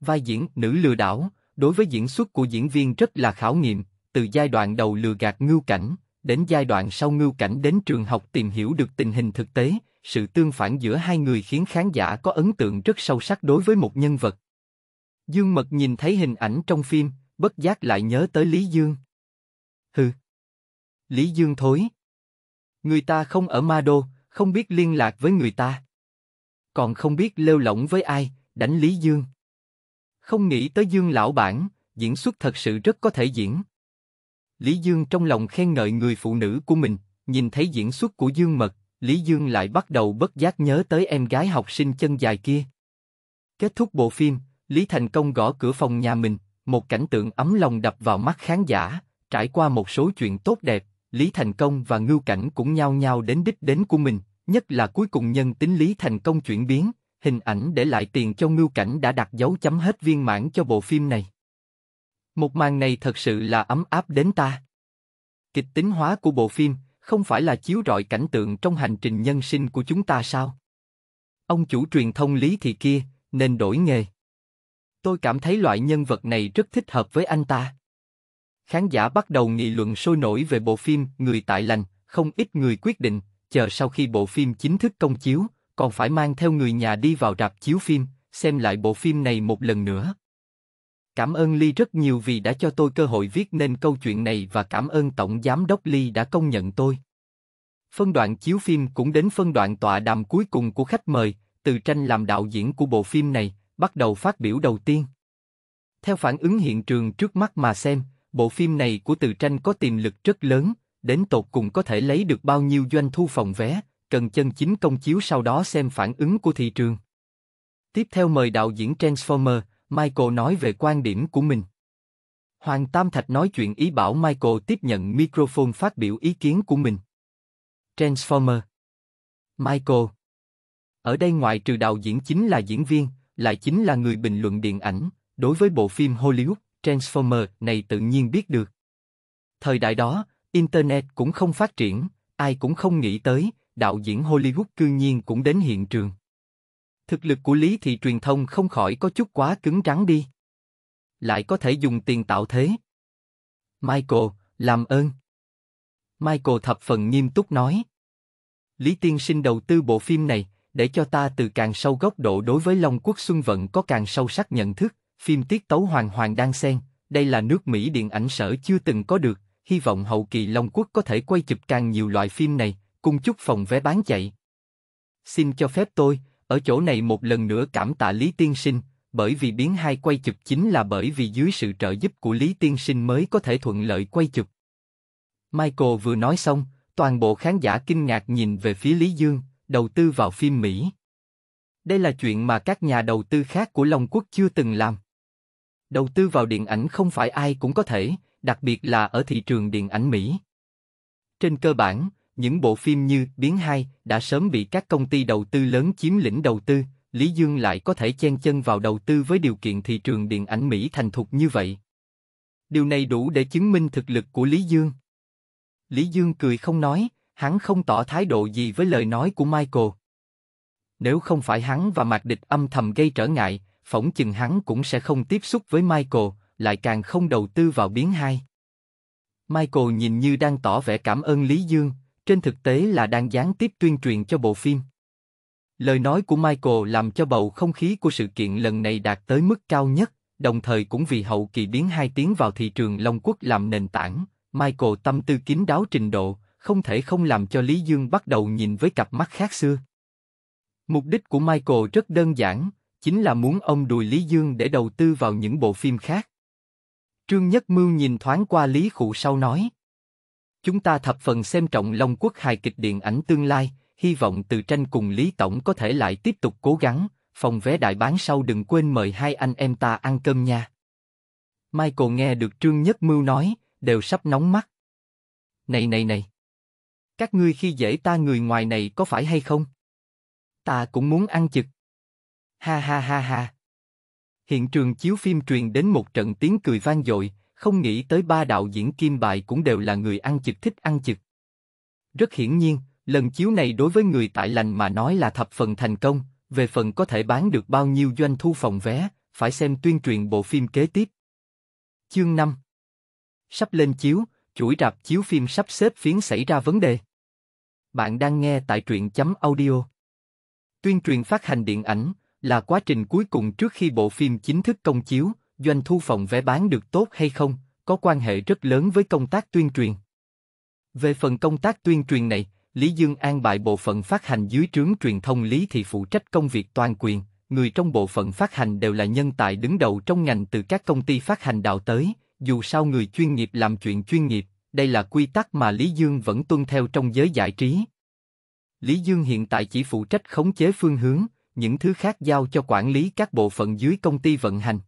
Vai diễn nữ lừa đảo, đối với diễn xuất của diễn viên rất là khảo nghiệm, từ giai đoạn đầu lừa gạt ngưu cảnh, đến giai đoạn sau ngưu cảnh đến trường học tìm hiểu được tình hình thực tế, sự tương phản giữa hai người khiến khán giả có ấn tượng rất sâu sắc đối với một nhân vật. Dương Mật nhìn thấy hình ảnh trong phim, bất giác lại nhớ tới Lý Dương hừ. Lý Dương thối. Người ta không ở Ma Đô, không biết liên lạc với người ta. Còn không biết lêu lỏng với ai, đánh Lý Dương. Không nghĩ tới Dương lão bản, diễn xuất thật sự rất có thể diễn. Lý Dương trong lòng khen ngợi người phụ nữ của mình, nhìn thấy diễn xuất của Dương Mật, Lý Dương lại bắt đầu bất giác nhớ tới em gái học sinh chân dài kia. Kết thúc bộ phim, Lý Thành Công gõ cửa phòng nhà mình, một cảnh tượng ấm lòng đập vào mắt khán giả, Trải qua một số chuyện tốt đẹp, Lý Thành Công và Ngưu Cảnh cũng nhao nhao đến đích đến của mình, nhất là cuối cùng nhân tính Lý Thành Công chuyển biến, hình ảnh để lại tiền cho Ngưu Cảnh đã đặt dấu chấm hết viên mãn cho bộ phim này. Một màn này thật sự là ấm áp đến ta. Kịch tính hóa của bộ phim không phải là chiếu rọi cảnh tượng trong hành trình nhân sinh của chúng ta sao? Ông chủ truyền thông Lý thì kia nên đổi nghề. Tôi cảm thấy loại nhân vật này rất thích hợp với anh ta. Khán giả bắt đầu nghị luận sôi nổi về bộ phim Người tại lành, không ít người quyết định, chờ sau khi bộ phim chính thức công chiếu, còn phải mang theo người nhà đi vào rạp chiếu phim, xem lại bộ phim này một lần nữa. Cảm ơn Ly rất nhiều vì đã cho tôi cơ hội viết nên câu chuyện này và cảm ơn Tổng Giám đốc Ly đã công nhận tôi. Phân đoạn chiếu phim cũng đến phân đoạn tọa đàm cuối cùng của khách mời, từ tranh làm đạo diễn của bộ phim này, bắt đầu phát biểu đầu tiên. Theo phản ứng hiện trường trước mắt mà xem, bộ phim này của Từ Tranh có tiềm lực rất lớn, đến tột cùng có thể lấy được bao nhiêu doanh thu phòng vé, cần chân chính công chiếu sau đó xem phản ứng của thị trường. Tiếp theo mời đạo diễn Transformer, Michael nói về quan điểm của mình. Hoàng Tam Thạch nói chuyện ý bảo Michael tiếp nhận microphone phát biểu ý kiến của mình. Transformer Michael Ở đây ngoại trừ đạo diễn chính là diễn viên, lại chính là người bình luận điện ảnh, đối với bộ phim Hollywood Transformer này tự nhiên biết được. Thời đại đó, Internet cũng không phát triển, ai cũng không nghĩ tới, đạo diễn Hollywood cư nhiên cũng đến hiện trường. Thực lực của Lý thì truyền thông không khỏi có chút quá cứng rắn đi. Lại có thể dùng tiền tạo thế. Michael, làm ơn. Michael thập phần nghiêm túc nói. Lý Tiên sinh đầu tư bộ phim này, để cho ta từ càng sâu góc độ đối với Long Quốc Xuân Vận có càng sâu sắc nhận thức, phim tiết tấu hoàn hoàn đang xen, đây là nước Mỹ điện ảnh sở chưa từng có được, hy vọng hậu kỳ Long Quốc có thể quay chụp càng nhiều loại phim này, cùng chúc phòng vé bán chạy. Xin cho phép tôi, ở chỗ này một lần nữa cảm tạ Lý Tiên Sinh, bởi vì biến hai quay chụp chính là bởi vì dưới sự trợ giúp của Lý Tiên Sinh mới có thể thuận lợi quay chụp. Michael vừa nói xong, toàn bộ khán giả kinh ngạc nhìn về phía Lý Dương, đầu tư vào phim Mỹ. Đây là chuyện mà các nhà đầu tư khác của Long Quốc chưa từng làm. Đầu tư vào điện ảnh không phải ai cũng có thể, đặc biệt là ở thị trường điện ảnh Mỹ. Trên cơ bản, những bộ phim như Biến 2 đã sớm bị các công ty đầu tư lớn chiếm lĩnh đầu tư, Lý Dương lại có thể chen chân vào đầu tư với điều kiện thị trường điện ảnh Mỹ thành thục như vậy. Điều này đủ để chứng minh thực lực của Lý Dương. Lý Dương cười không nói, hắn không tỏ thái độ gì với lời nói của Michael. Nếu không phải hắn và Mạc Địch âm thầm gây trở ngại, phỏng chừng hắn cũng sẽ không tiếp xúc với Michael, lại càng không đầu tư vào biến hai. Michael nhìn như đang tỏ vẻ cảm ơn Lý Dương, trên thực tế là đang gián tiếp tuyên truyền cho bộ phim. Lời nói của Michael làm cho bầu không khí của sự kiện lần này đạt tới mức cao nhất, đồng thời cũng vì hậu kỳ biến hai tiếng vào thị trường Long Quốc làm nền tảng, Michael tâm tư kín đáo trình độ, không thể không làm cho Lý Dương bắt đầu nhìn với cặp mắt khác xưa. Mục đích của Michael rất đơn giản, chính là muốn ông đùi Lý Dương để đầu tư vào những bộ phim khác. Trương Nhất Mưu nhìn thoáng qua Lý Khụ sau nói. Chúng ta thập phần xem trọng Long Quốc hài kịch điện ảnh tương lai, hy vọng từ tranh cùng Lý Tổng có thể lại tiếp tục cố gắng, phòng vé đại bán sau đừng quên mời hai anh em ta ăn cơm nha. Michael nghe được Trương Nhất Mưu nói, đều sắp nóng mắt. Này này này! Các ngươi khi dễ ta người ngoài này có phải hay không? Ta cũng muốn ăn chực. Ha ha ha ha. Hiện trường chiếu phim truyền đến một trận tiếng cười vang dội, không nghĩ tới ba đạo diễn kim bài cũng đều là người ăn chực thích ăn chực. Rất hiển nhiên, lần chiếu này đối với người tại lành mà nói là thập phần thành công, về phần có thể bán được bao nhiêu doanh thu phòng vé, phải xem tuyên truyền bộ phim kế tiếp. Chương 5 Sắp lên chiếu, chuỗi rạp chiếu phim sắp xếp phiến xảy ra vấn đề. Bạn đang nghe tại truyện chấm audio. Tuyên truyền phát hành điện ảnh, là quá trình cuối cùng trước khi bộ phim chính thức công chiếu, doanh thu phòng vé bán được tốt hay không, có quan hệ rất lớn với công tác tuyên truyền. Về phần công tác tuyên truyền này, Lý Dương an bài bộ phận phát hành dưới trướng truyền thông Lý thì phụ trách công việc toàn quyền, người trong bộ phận phát hành đều là nhân tài đứng đầu trong ngành từ các công ty phát hành đạo tới, dù sao người chuyên nghiệp làm chuyện chuyên nghiệp, đây là quy tắc mà Lý Dương vẫn tuân theo trong giới giải trí. Lý Dương hiện tại chỉ phụ trách khống chế phương hướng, những thứ khác giao cho quản lý các bộ phận dưới công ty vận hành.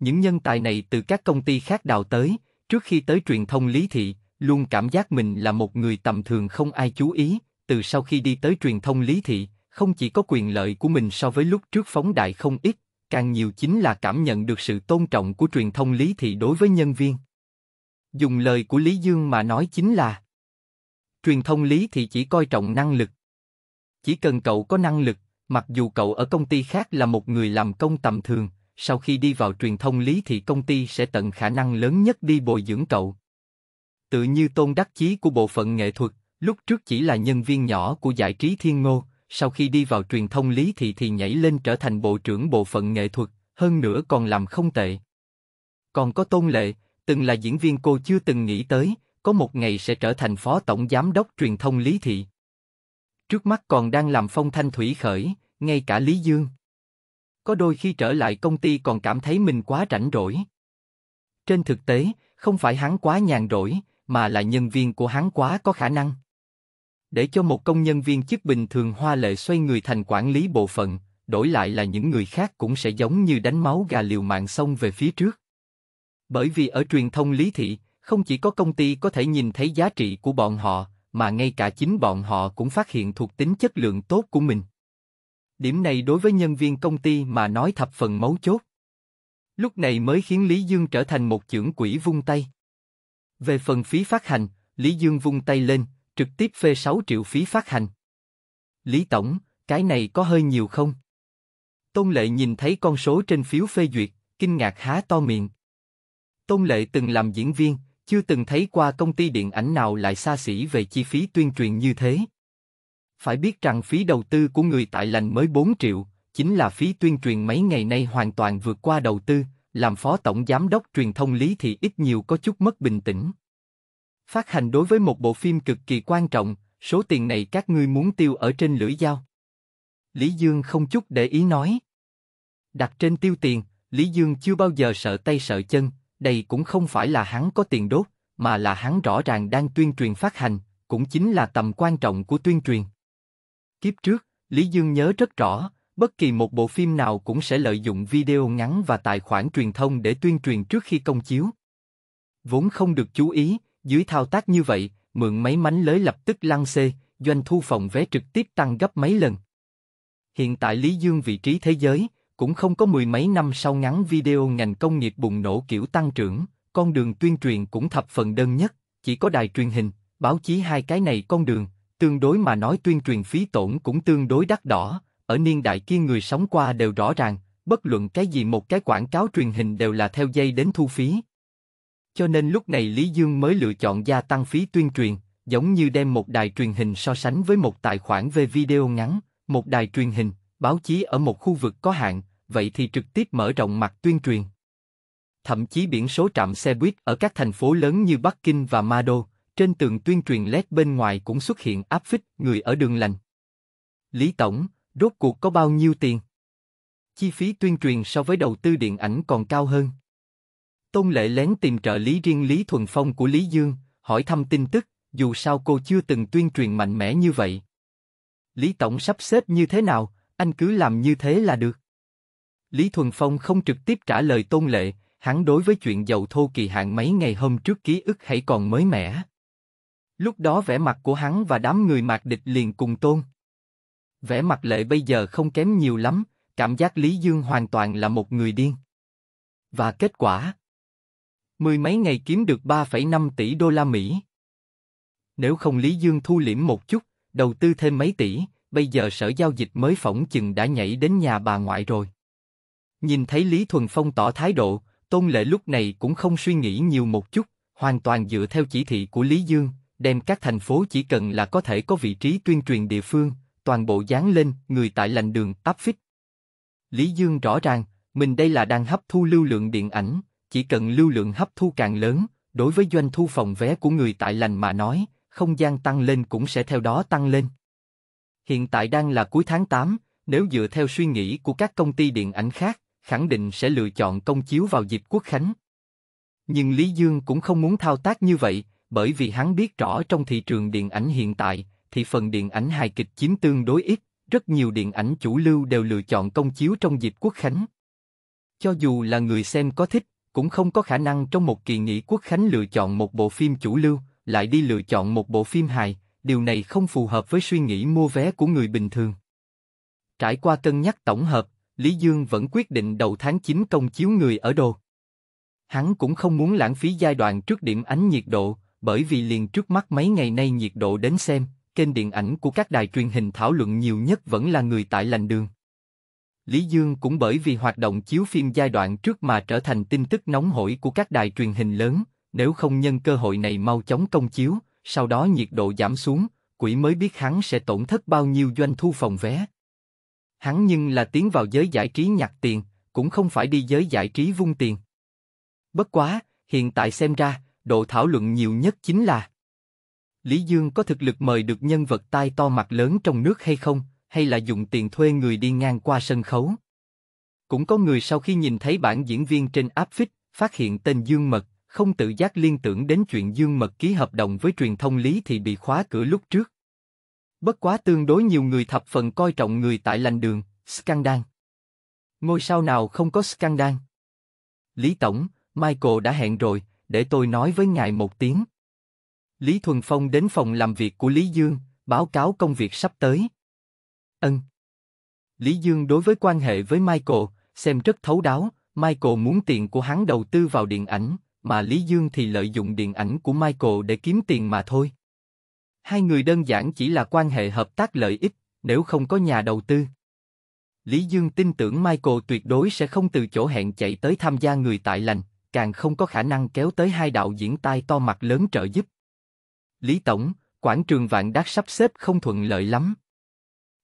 Những nhân tài này từ các công ty khác đào tới, trước khi tới truyền thông lý thị, luôn cảm giác mình là một người tầm thường không ai chú ý, từ sau khi đi tới truyền thông lý thị, không chỉ có quyền lợi của mình so với lúc trước phóng đại không ít, càng nhiều chính là cảm nhận được sự tôn trọng của truyền thông lý thị đối với nhân viên. Dùng lời của Lý Dương mà nói chính là truyền thông lý thị chỉ coi trọng năng lực. Chỉ cần cậu có năng lực, Mặc dù cậu ở công ty khác là một người làm công tầm thường, sau khi đi vào truyền thông lý thì công ty sẽ tận khả năng lớn nhất đi bồi dưỡng cậu. Tự như tôn đắc chí của bộ phận nghệ thuật, lúc trước chỉ là nhân viên nhỏ của giải trí thiên ngô, sau khi đi vào truyền thông lý thì thì nhảy lên trở thành bộ trưởng bộ phận nghệ thuật, hơn nữa còn làm không tệ. Còn có tôn lệ, từng là diễn viên cô chưa từng nghĩ tới, có một ngày sẽ trở thành phó tổng giám đốc truyền thông lý thị trước mắt còn đang làm phong thanh thủy khởi, ngay cả Lý Dương. Có đôi khi trở lại công ty còn cảm thấy mình quá rảnh rỗi. Trên thực tế, không phải hắn quá nhàn rỗi, mà là nhân viên của hắn quá có khả năng. Để cho một công nhân viên chức bình thường hoa lệ xoay người thành quản lý bộ phận, đổi lại là những người khác cũng sẽ giống như đánh máu gà liều mạng xông về phía trước. Bởi vì ở truyền thông lý thị, không chỉ có công ty có thể nhìn thấy giá trị của bọn họ, mà ngay cả chính bọn họ cũng phát hiện thuộc tính chất lượng tốt của mình. Điểm này đối với nhân viên công ty mà nói thập phần mấu chốt. Lúc này mới khiến Lý Dương trở thành một trưởng quỹ vung tay. Về phần phí phát hành, Lý Dương vung tay lên, trực tiếp phê 6 triệu phí phát hành. Lý Tổng, cái này có hơi nhiều không? Tôn Lệ nhìn thấy con số trên phiếu phê duyệt, kinh ngạc há to miệng. Tôn Lệ từng làm diễn viên, chưa từng thấy qua công ty điện ảnh nào lại xa xỉ về chi phí tuyên truyền như thế. Phải biết rằng phí đầu tư của người tại lành mới 4 triệu, chính là phí tuyên truyền mấy ngày nay hoàn toàn vượt qua đầu tư, làm phó tổng giám đốc truyền thông lý thì ít nhiều có chút mất bình tĩnh. Phát hành đối với một bộ phim cực kỳ quan trọng, số tiền này các ngươi muốn tiêu ở trên lưỡi dao. Lý Dương không chút để ý nói. Đặt trên tiêu tiền, Lý Dương chưa bao giờ sợ tay sợ chân, đây cũng không phải là hắn có tiền đốt, mà là hắn rõ ràng đang tuyên truyền phát hành, cũng chính là tầm quan trọng của tuyên truyền. Kiếp trước, Lý Dương nhớ rất rõ, bất kỳ một bộ phim nào cũng sẽ lợi dụng video ngắn và tài khoản truyền thông để tuyên truyền trước khi công chiếu. Vốn không được chú ý, dưới thao tác như vậy, mượn mấy mánh lới lập tức lăn xê, doanh thu phòng vé trực tiếp tăng gấp mấy lần. Hiện tại Lý Dương vị trí thế giới, cũng không có mười mấy năm sau ngắn video ngành công nghiệp bùng nổ kiểu tăng trưởng, con đường tuyên truyền cũng thập phần đơn nhất, chỉ có đài truyền hình, báo chí hai cái này con đường, tương đối mà nói tuyên truyền phí tổn cũng tương đối đắt đỏ, ở niên đại kia người sống qua đều rõ ràng, bất luận cái gì một cái quảng cáo truyền hình đều là theo dây đến thu phí. Cho nên lúc này Lý Dương mới lựa chọn gia tăng phí tuyên truyền, giống như đem một đài truyền hình so sánh với một tài khoản về video ngắn, một đài truyền hình, báo chí ở một khu vực có hạn, vậy thì trực tiếp mở rộng mặt tuyên truyền. Thậm chí biển số trạm xe buýt ở các thành phố lớn như Bắc Kinh và Ma Đô, trên tường tuyên truyền LED bên ngoài cũng xuất hiện áp phích người ở đường lành. Lý Tổng, rốt cuộc có bao nhiêu tiền? Chi phí tuyên truyền so với đầu tư điện ảnh còn cao hơn. Tôn Lệ lén tìm trợ lý riêng Lý Thuần Phong của Lý Dương, hỏi thăm tin tức, dù sao cô chưa từng tuyên truyền mạnh mẽ như vậy. Lý Tổng sắp xếp như thế nào, anh cứ làm như thế là được. Lý Thuần Phong không trực tiếp trả lời tôn lệ, hắn đối với chuyện dậu thô kỳ hạn mấy ngày hôm trước ký ức hãy còn mới mẻ. Lúc đó vẻ mặt của hắn và đám người mạc địch liền cùng tôn. Vẻ mặt lệ bây giờ không kém nhiều lắm, cảm giác Lý Dương hoàn toàn là một người điên. Và kết quả? Mười mấy ngày kiếm được 3,5 tỷ đô la Mỹ. Nếu không Lý Dương thu liễm một chút, đầu tư thêm mấy tỷ, bây giờ sở giao dịch mới phỏng chừng đã nhảy đến nhà bà ngoại rồi. Nhìn thấy Lý Thuần Phong tỏ thái độ, Tôn Lệ lúc này cũng không suy nghĩ nhiều một chút, hoàn toàn dựa theo chỉ thị của Lý Dương, đem các thành phố chỉ cần là có thể có vị trí tuyên truyền địa phương, toàn bộ dán lên người tại lành đường áp phích. Lý Dương rõ ràng, mình đây là đang hấp thu lưu lượng điện ảnh, chỉ cần lưu lượng hấp thu càng lớn, đối với doanh thu phòng vé của người tại lành mà nói, không gian tăng lên cũng sẽ theo đó tăng lên. Hiện tại đang là cuối tháng 8, nếu dựa theo suy nghĩ của các công ty điện ảnh khác, khẳng định sẽ lựa chọn công chiếu vào dịp quốc khánh. Nhưng Lý Dương cũng không muốn thao tác như vậy, bởi vì hắn biết rõ trong thị trường điện ảnh hiện tại, thì phần điện ảnh hài kịch chiếm tương đối ít, rất nhiều điện ảnh chủ lưu đều lựa chọn công chiếu trong dịp quốc khánh. Cho dù là người xem có thích, cũng không có khả năng trong một kỳ nghỉ quốc khánh lựa chọn một bộ phim chủ lưu, lại đi lựa chọn một bộ phim hài, điều này không phù hợp với suy nghĩ mua vé của người bình thường. Trải qua cân nhắc tổng hợp, Lý Dương vẫn quyết định đầu tháng 9 công chiếu người ở đồ. Hắn cũng không muốn lãng phí giai đoạn trước điểm ánh nhiệt độ, bởi vì liền trước mắt mấy ngày nay nhiệt độ đến xem, kênh điện ảnh của các đài truyền hình thảo luận nhiều nhất vẫn là người tại lành đường. Lý Dương cũng bởi vì hoạt động chiếu phim giai đoạn trước mà trở thành tin tức nóng hổi của các đài truyền hình lớn, nếu không nhân cơ hội này mau chóng công chiếu, sau đó nhiệt độ giảm xuống, quỷ mới biết hắn sẽ tổn thất bao nhiêu doanh thu phòng vé. Hắn nhưng là tiến vào giới giải trí nhặt tiền, cũng không phải đi giới giải trí vung tiền. Bất quá, hiện tại xem ra, độ thảo luận nhiều nhất chính là Lý Dương có thực lực mời được nhân vật tai to mặt lớn trong nước hay không, hay là dùng tiền thuê người đi ngang qua sân khấu. Cũng có người sau khi nhìn thấy bản diễn viên trên áp phích, phát hiện tên Dương Mật, không tự giác liên tưởng đến chuyện Dương Mật ký hợp đồng với truyền thông Lý thì bị khóa cửa lúc trước. Bất quá tương đối nhiều người thập phần coi trọng người tại lành đường, scandal. Ngôi sao nào không có scandal? Lý Tổng, Michael đã hẹn rồi, để tôi nói với ngài một tiếng. Lý Thuần Phong đến phòng làm việc của Lý Dương, báo cáo công việc sắp tới. Ân. Lý Dương đối với quan hệ với Michael, xem rất thấu đáo, Michael muốn tiền của hắn đầu tư vào điện ảnh, mà Lý Dương thì lợi dụng điện ảnh của Michael để kiếm tiền mà thôi. Hai người đơn giản chỉ là quan hệ hợp tác lợi ích, nếu không có nhà đầu tư. Lý Dương tin tưởng Michael tuyệt đối sẽ không từ chỗ hẹn chạy tới tham gia người tại lành, càng không có khả năng kéo tới hai đạo diễn tai to mặt lớn trợ giúp. Lý Tổng, quảng trường vạn đát sắp xếp không thuận lợi lắm.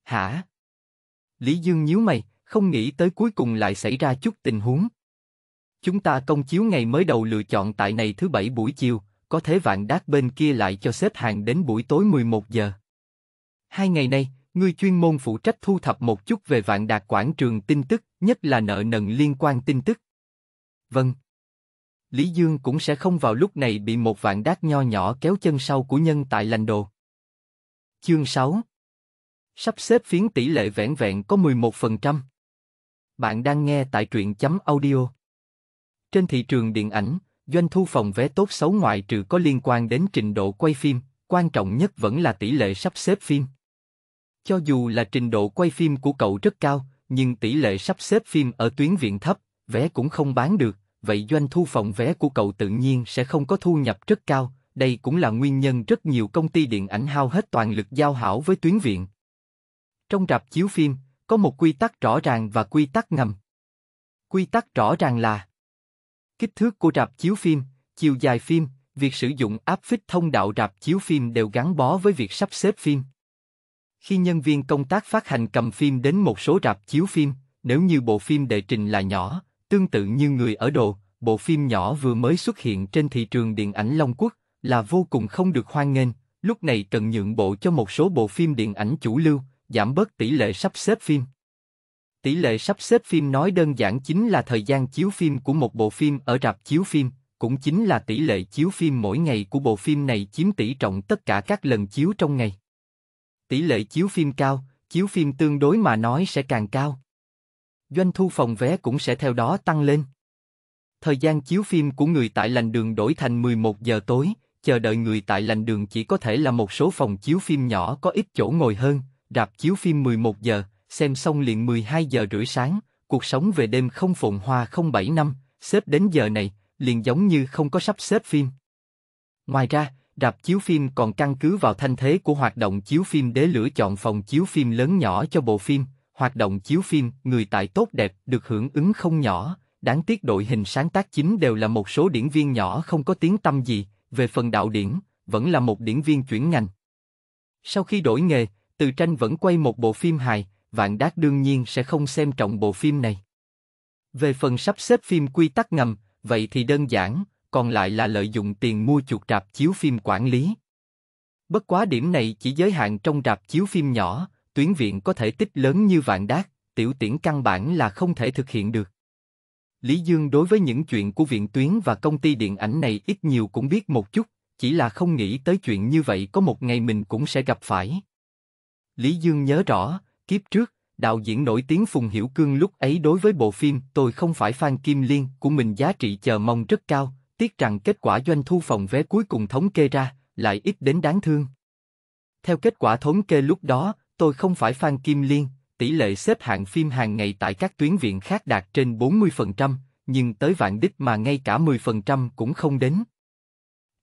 Hả? Lý Dương nhíu mày, không nghĩ tới cuối cùng lại xảy ra chút tình huống. Chúng ta công chiếu ngày mới đầu lựa chọn tại này thứ bảy buổi chiều, có thế vạn đát bên kia lại cho xếp hàng đến buổi tối 11 giờ. Hai ngày nay, người chuyên môn phụ trách thu thập một chút về vạn đạt quảng trường tin tức, nhất là nợ nần liên quan tin tức. Vâng. Lý Dương cũng sẽ không vào lúc này bị một vạn đát nho nhỏ kéo chân sau của nhân tại lành đồ. Chương 6 Sắp xếp phiến tỷ lệ vẹn vẹn có 11%. Bạn đang nghe tại truyện chấm audio. Trên thị trường điện ảnh, doanh thu phòng vé tốt xấu ngoại trừ có liên quan đến trình độ quay phim, quan trọng nhất vẫn là tỷ lệ sắp xếp phim. Cho dù là trình độ quay phim của cậu rất cao, nhưng tỷ lệ sắp xếp phim ở tuyến viện thấp, vé cũng không bán được, vậy doanh thu phòng vé của cậu tự nhiên sẽ không có thu nhập rất cao, đây cũng là nguyên nhân rất nhiều công ty điện ảnh hao hết toàn lực giao hảo với tuyến viện. Trong rạp chiếu phim, có một quy tắc rõ ràng và quy tắc ngầm. Quy tắc rõ ràng là Kích thước của rạp chiếu phim, chiều dài phim, việc sử dụng áp phích thông đạo rạp chiếu phim đều gắn bó với việc sắp xếp phim. Khi nhân viên công tác phát hành cầm phim đến một số rạp chiếu phim, nếu như bộ phim đệ trình là nhỏ, tương tự như người ở đồ, bộ phim nhỏ vừa mới xuất hiện trên thị trường điện ảnh Long Quốc là vô cùng không được hoan nghênh, lúc này cần nhượng bộ cho một số bộ phim điện ảnh chủ lưu, giảm bớt tỷ lệ sắp xếp phim. Tỷ lệ sắp xếp phim nói đơn giản chính là thời gian chiếu phim của một bộ phim ở rạp chiếu phim, cũng chính là tỷ lệ chiếu phim mỗi ngày của bộ phim này chiếm tỷ trọng tất cả các lần chiếu trong ngày. Tỷ lệ chiếu phim cao, chiếu phim tương đối mà nói sẽ càng cao. Doanh thu phòng vé cũng sẽ theo đó tăng lên. Thời gian chiếu phim của người tại lành đường đổi thành 11 giờ tối, chờ đợi người tại lành đường chỉ có thể là một số phòng chiếu phim nhỏ có ít chỗ ngồi hơn, rạp chiếu phim 11 giờ, xem xong liền 12 giờ rưỡi sáng, cuộc sống về đêm không phồn hoa không bảy năm, xếp đến giờ này, liền giống như không có sắp xếp phim. Ngoài ra, rạp chiếu phim còn căn cứ vào thanh thế của hoạt động chiếu phim để lựa chọn phòng chiếu phim lớn nhỏ cho bộ phim, hoạt động chiếu phim người tại tốt đẹp được hưởng ứng không nhỏ, đáng tiếc đội hình sáng tác chính đều là một số điển viên nhỏ không có tiếng tâm gì, về phần đạo điển, vẫn là một điển viên chuyển ngành. Sau khi đổi nghề, Từ Tranh vẫn quay một bộ phim hài, Vạn Đác đương nhiên sẽ không xem trọng bộ phim này. Về phần sắp xếp phim quy tắc ngầm, vậy thì đơn giản, còn lại là lợi dụng tiền mua chuột rạp chiếu phim quản lý. Bất quá điểm này chỉ giới hạn trong rạp chiếu phim nhỏ, tuyến viện có thể tích lớn như Vạn Đác, tiểu tiễn căn bản là không thể thực hiện được. Lý Dương đối với những chuyện của viện tuyến và công ty điện ảnh này ít nhiều cũng biết một chút, chỉ là không nghĩ tới chuyện như vậy có một ngày mình cũng sẽ gặp phải. Lý Dương nhớ rõ, Kiếp trước, đạo diễn nổi tiếng Phùng Hiểu Cương lúc ấy đối với bộ phim Tôi không phải fan Kim Liên của mình giá trị chờ mong rất cao, tiếc rằng kết quả doanh thu phòng vé cuối cùng thống kê ra lại ít đến đáng thương. Theo kết quả thống kê lúc đó, Tôi không phải fan Kim Liên, tỷ lệ xếp hạng phim hàng ngày tại các tuyến viện khác đạt trên 40%, nhưng tới vạn đích mà ngay cả 10% cũng không đến.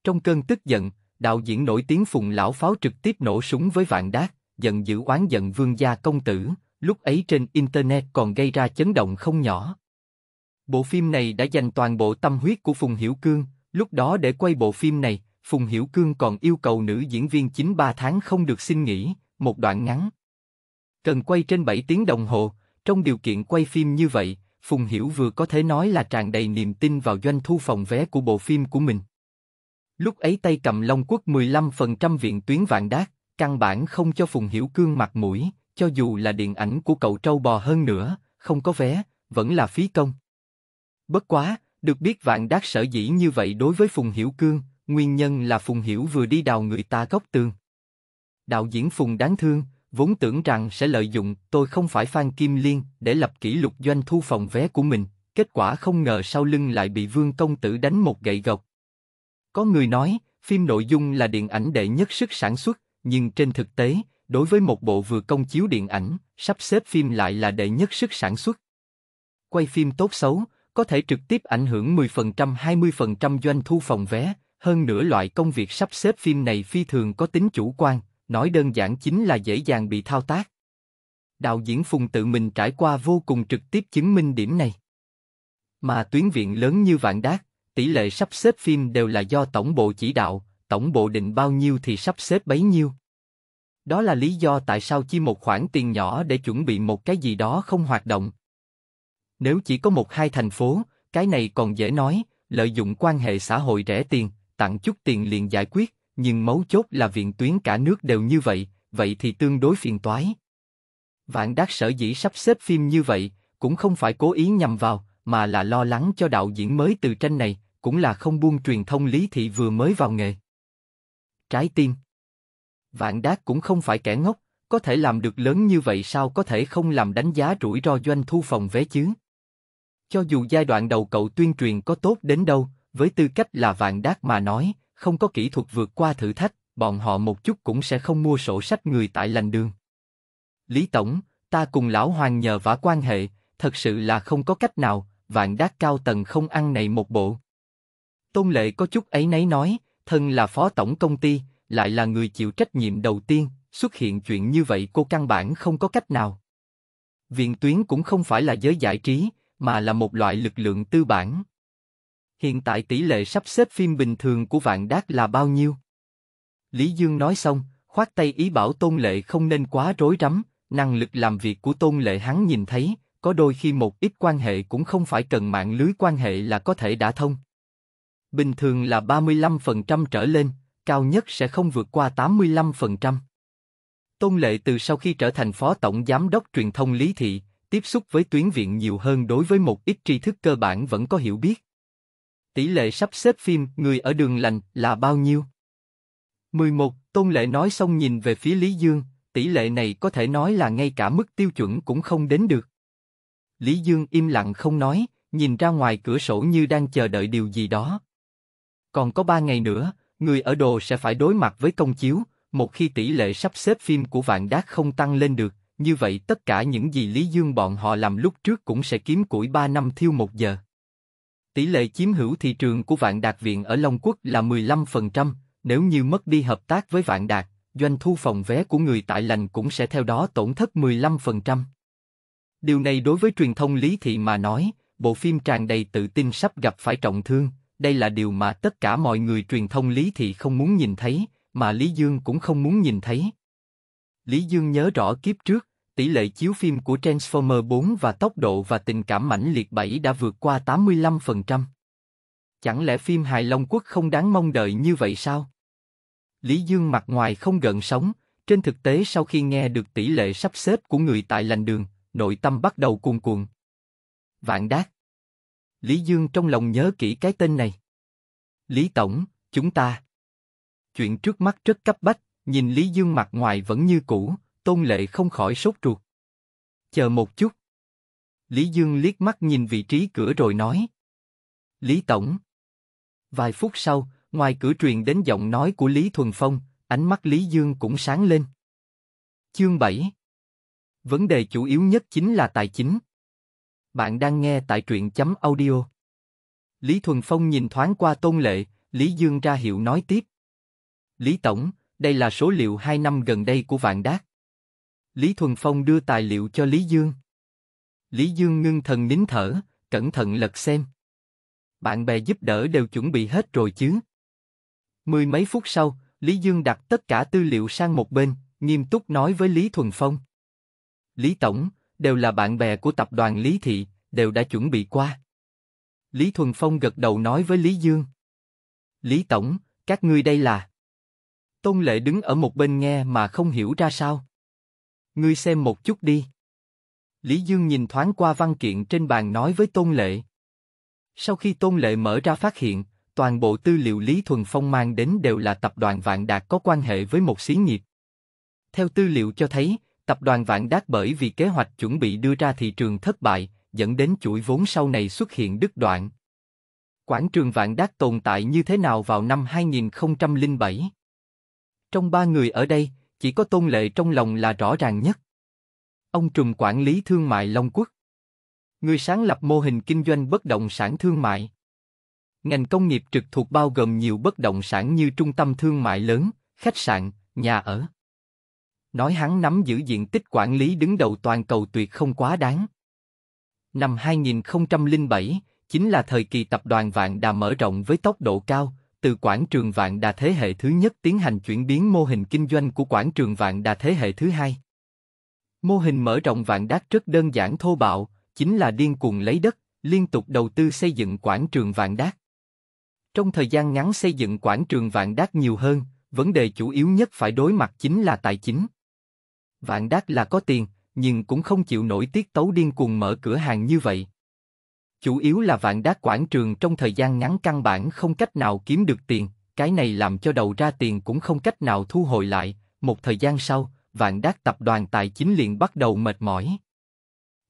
Trong cơn tức giận, đạo diễn nổi tiếng Phùng Lão Pháo trực tiếp nổ súng với vạn đát giận dữ oán giận vương gia công tử, lúc ấy trên Internet còn gây ra chấn động không nhỏ. Bộ phim này đã dành toàn bộ tâm huyết của Phùng Hiểu Cương, lúc đó để quay bộ phim này, Phùng Hiểu Cương còn yêu cầu nữ diễn viên chính 3 tháng không được xin nghỉ, một đoạn ngắn. Cần quay trên 7 tiếng đồng hồ, trong điều kiện quay phim như vậy, Phùng Hiểu vừa có thể nói là tràn đầy niềm tin vào doanh thu phòng vé của bộ phim của mình. Lúc ấy tay cầm Long Quốc 15% viện tuyến vạn đát, căn bản không cho Phùng Hiểu Cương mặt mũi, cho dù là điện ảnh của cậu trâu bò hơn nữa, không có vé, vẫn là phí công. Bất quá, được biết vạn đắc sở dĩ như vậy đối với Phùng Hiểu Cương, nguyên nhân là Phùng Hiểu vừa đi đào người ta góc tường. Đạo diễn Phùng đáng thương, vốn tưởng rằng sẽ lợi dụng tôi không phải Phan Kim Liên để lập kỷ lục doanh thu phòng vé của mình, kết quả không ngờ sau lưng lại bị Vương Công Tử đánh một gậy gộc. Có người nói, phim nội dung là điện ảnh đệ nhất sức sản xuất, nhưng trên thực tế, đối với một bộ vừa công chiếu điện ảnh, sắp xếp phim lại là đệ nhất sức sản xuất. Quay phim tốt xấu, có thể trực tiếp ảnh hưởng 10% 20% doanh thu phòng vé, hơn nữa loại công việc sắp xếp phim này phi thường có tính chủ quan, nói đơn giản chính là dễ dàng bị thao tác. Đạo diễn Phùng tự mình trải qua vô cùng trực tiếp chứng minh điểm này. Mà tuyến viện lớn như Vạn Đác, tỷ lệ sắp xếp phim đều là do tổng bộ chỉ đạo, tổng bộ định bao nhiêu thì sắp xếp bấy nhiêu. Đó là lý do tại sao chi một khoản tiền nhỏ để chuẩn bị một cái gì đó không hoạt động. Nếu chỉ có một hai thành phố, cái này còn dễ nói, lợi dụng quan hệ xã hội rẻ tiền, tặng chút tiền liền giải quyết, nhưng mấu chốt là viện tuyến cả nước đều như vậy, vậy thì tương đối phiền toái. Vạn Đác sở dĩ sắp xếp phim như vậy, cũng không phải cố ý nhằm vào, mà là lo lắng cho đạo diễn mới từ tranh này, cũng là không buông truyền thông Lý Thị vừa mới vào nghề trái tim. Vạn Đác cũng không phải kẻ ngốc, có thể làm được lớn như vậy sao có thể không làm đánh giá rủi ro doanh thu phòng vé chứ? Cho dù giai đoạn đầu cậu tuyên truyền có tốt đến đâu, với tư cách là Vạn Đác mà nói, không có kỹ thuật vượt qua thử thách, bọn họ một chút cũng sẽ không mua sổ sách người tại lành đường. Lý Tổng, ta cùng Lão Hoàng nhờ vả quan hệ, thật sự là không có cách nào, Vạn Đác cao tầng không ăn này một bộ. Tôn Lệ có chút ấy nấy nói, thân là phó tổng công ty, lại là người chịu trách nhiệm đầu tiên, xuất hiện chuyện như vậy cô căn bản không có cách nào. Viện tuyến cũng không phải là giới giải trí, mà là một loại lực lượng tư bản. Hiện tại tỷ lệ sắp xếp phim bình thường của Vạn Đác là bao nhiêu? Lý Dương nói xong, khoát tay ý bảo Tôn Lệ không nên quá rối rắm, năng lực làm việc của Tôn Lệ hắn nhìn thấy, có đôi khi một ít quan hệ cũng không phải cần mạng lưới quan hệ là có thể đã thông bình thường là 35% trở lên, cao nhất sẽ không vượt qua 85%. Tôn Lệ từ sau khi trở thành phó tổng giám đốc truyền thông Lý Thị, tiếp xúc với tuyến viện nhiều hơn đối với một ít tri thức cơ bản vẫn có hiểu biết. Tỷ lệ sắp xếp phim Người ở đường lành là bao nhiêu? 11. Tôn Lệ nói xong nhìn về phía Lý Dương, tỷ lệ này có thể nói là ngay cả mức tiêu chuẩn cũng không đến được. Lý Dương im lặng không nói, nhìn ra ngoài cửa sổ như đang chờ đợi điều gì đó. Còn có ba ngày nữa, người ở đồ sẽ phải đối mặt với công chiếu, một khi tỷ lệ sắp xếp phim của Vạn Đác không tăng lên được, như vậy tất cả những gì Lý Dương bọn họ làm lúc trước cũng sẽ kiếm củi 3 năm thiêu một giờ. Tỷ lệ chiếm hữu thị trường của Vạn Đạt Viện ở Long Quốc là 15%, nếu như mất đi hợp tác với Vạn Đạt, doanh thu phòng vé của người tại lành cũng sẽ theo đó tổn thất 15%. Điều này đối với truyền thông Lý Thị mà nói, bộ phim tràn đầy tự tin sắp gặp phải trọng thương, đây là điều mà tất cả mọi người truyền thông Lý Thị không muốn nhìn thấy, mà Lý Dương cũng không muốn nhìn thấy. Lý Dương nhớ rõ kiếp trước, tỷ lệ chiếu phim của Transformer 4 và tốc độ và tình cảm mãnh liệt 7 đã vượt qua 85%. Chẳng lẽ phim hài Long Quốc không đáng mong đợi như vậy sao? Lý Dương mặt ngoài không gợn sóng, trên thực tế sau khi nghe được tỷ lệ sắp xếp của người tại lành đường, nội tâm bắt đầu cuồn cuộn. Vạn đát Lý Dương trong lòng nhớ kỹ cái tên này. Lý Tổng, chúng ta. Chuyện trước mắt rất cấp bách, nhìn Lý Dương mặt ngoài vẫn như cũ, tôn lệ không khỏi sốt ruột. Chờ một chút. Lý Dương liếc mắt nhìn vị trí cửa rồi nói. Lý Tổng. Vài phút sau, ngoài cửa truyền đến giọng nói của Lý Thuần Phong, ánh mắt Lý Dương cũng sáng lên. Chương 7 Vấn đề chủ yếu nhất chính là tài chính. Bạn đang nghe tại truyện chấm audio. Lý Thuần Phong nhìn thoáng qua Tôn Lệ, Lý Dương ra hiệu nói tiếp. Lý Tổng, đây là số liệu hai năm gần đây của Vạn Đác. Lý Thuần Phong đưa tài liệu cho Lý Dương. Lý Dương ngưng thần nín thở, cẩn thận lật xem. Bạn bè giúp đỡ đều chuẩn bị hết rồi chứ. Mười mấy phút sau, Lý Dương đặt tất cả tư liệu sang một bên, nghiêm túc nói với Lý Thuần Phong. Lý Tổng, đều là bạn bè của tập đoàn Lý Thị, đều đã chuẩn bị qua. Lý Thuần Phong gật đầu nói với Lý Dương. Lý Tổng, các ngươi đây là... Tôn Lệ đứng ở một bên nghe mà không hiểu ra sao. Ngươi xem một chút đi. Lý Dương nhìn thoáng qua văn kiện trên bàn nói với Tôn Lệ. Sau khi Tôn Lệ mở ra phát hiện, toàn bộ tư liệu Lý Thuần Phong mang đến đều là tập đoàn Vạn Đạt có quan hệ với một xí nghiệp. Theo tư liệu cho thấy, Tập đoàn Vạn Đát bởi vì kế hoạch chuẩn bị đưa ra thị trường thất bại, dẫn đến chuỗi vốn sau này xuất hiện đứt đoạn. Quảng trường Vạn Đát tồn tại như thế nào vào năm 2007? Trong ba người ở đây, chỉ có Tôn Lệ trong lòng là rõ ràng nhất. Ông trùm quản lý thương mại Long Quốc. Người sáng lập mô hình kinh doanh bất động sản thương mại. Ngành công nghiệp trực thuộc bao gồm nhiều bất động sản như trung tâm thương mại lớn, khách sạn, nhà ở nói hắn nắm giữ diện tích quản lý đứng đầu toàn cầu tuyệt không quá đáng. Năm 2007 chính là thời kỳ tập đoàn Vạn Đà mở rộng với tốc độ cao, từ quảng trường Vạn Đà thế hệ thứ nhất tiến hành chuyển biến mô hình kinh doanh của quảng trường Vạn Đà thế hệ thứ hai. Mô hình mở rộng Vạn đát rất đơn giản thô bạo, chính là điên cuồng lấy đất, liên tục đầu tư xây dựng quảng trường Vạn đát Trong thời gian ngắn xây dựng quảng trường Vạn đát nhiều hơn, vấn đề chủ yếu nhất phải đối mặt chính là tài chính. Vạn Đác là có tiền, nhưng cũng không chịu nổi tiết tấu điên cuồng mở cửa hàng như vậy. Chủ yếu là Vạn Đác quản trường trong thời gian ngắn căn bản không cách nào kiếm được tiền, cái này làm cho đầu ra tiền cũng không cách nào thu hồi lại, một thời gian sau, Vạn Đác tập đoàn tài chính liền bắt đầu mệt mỏi.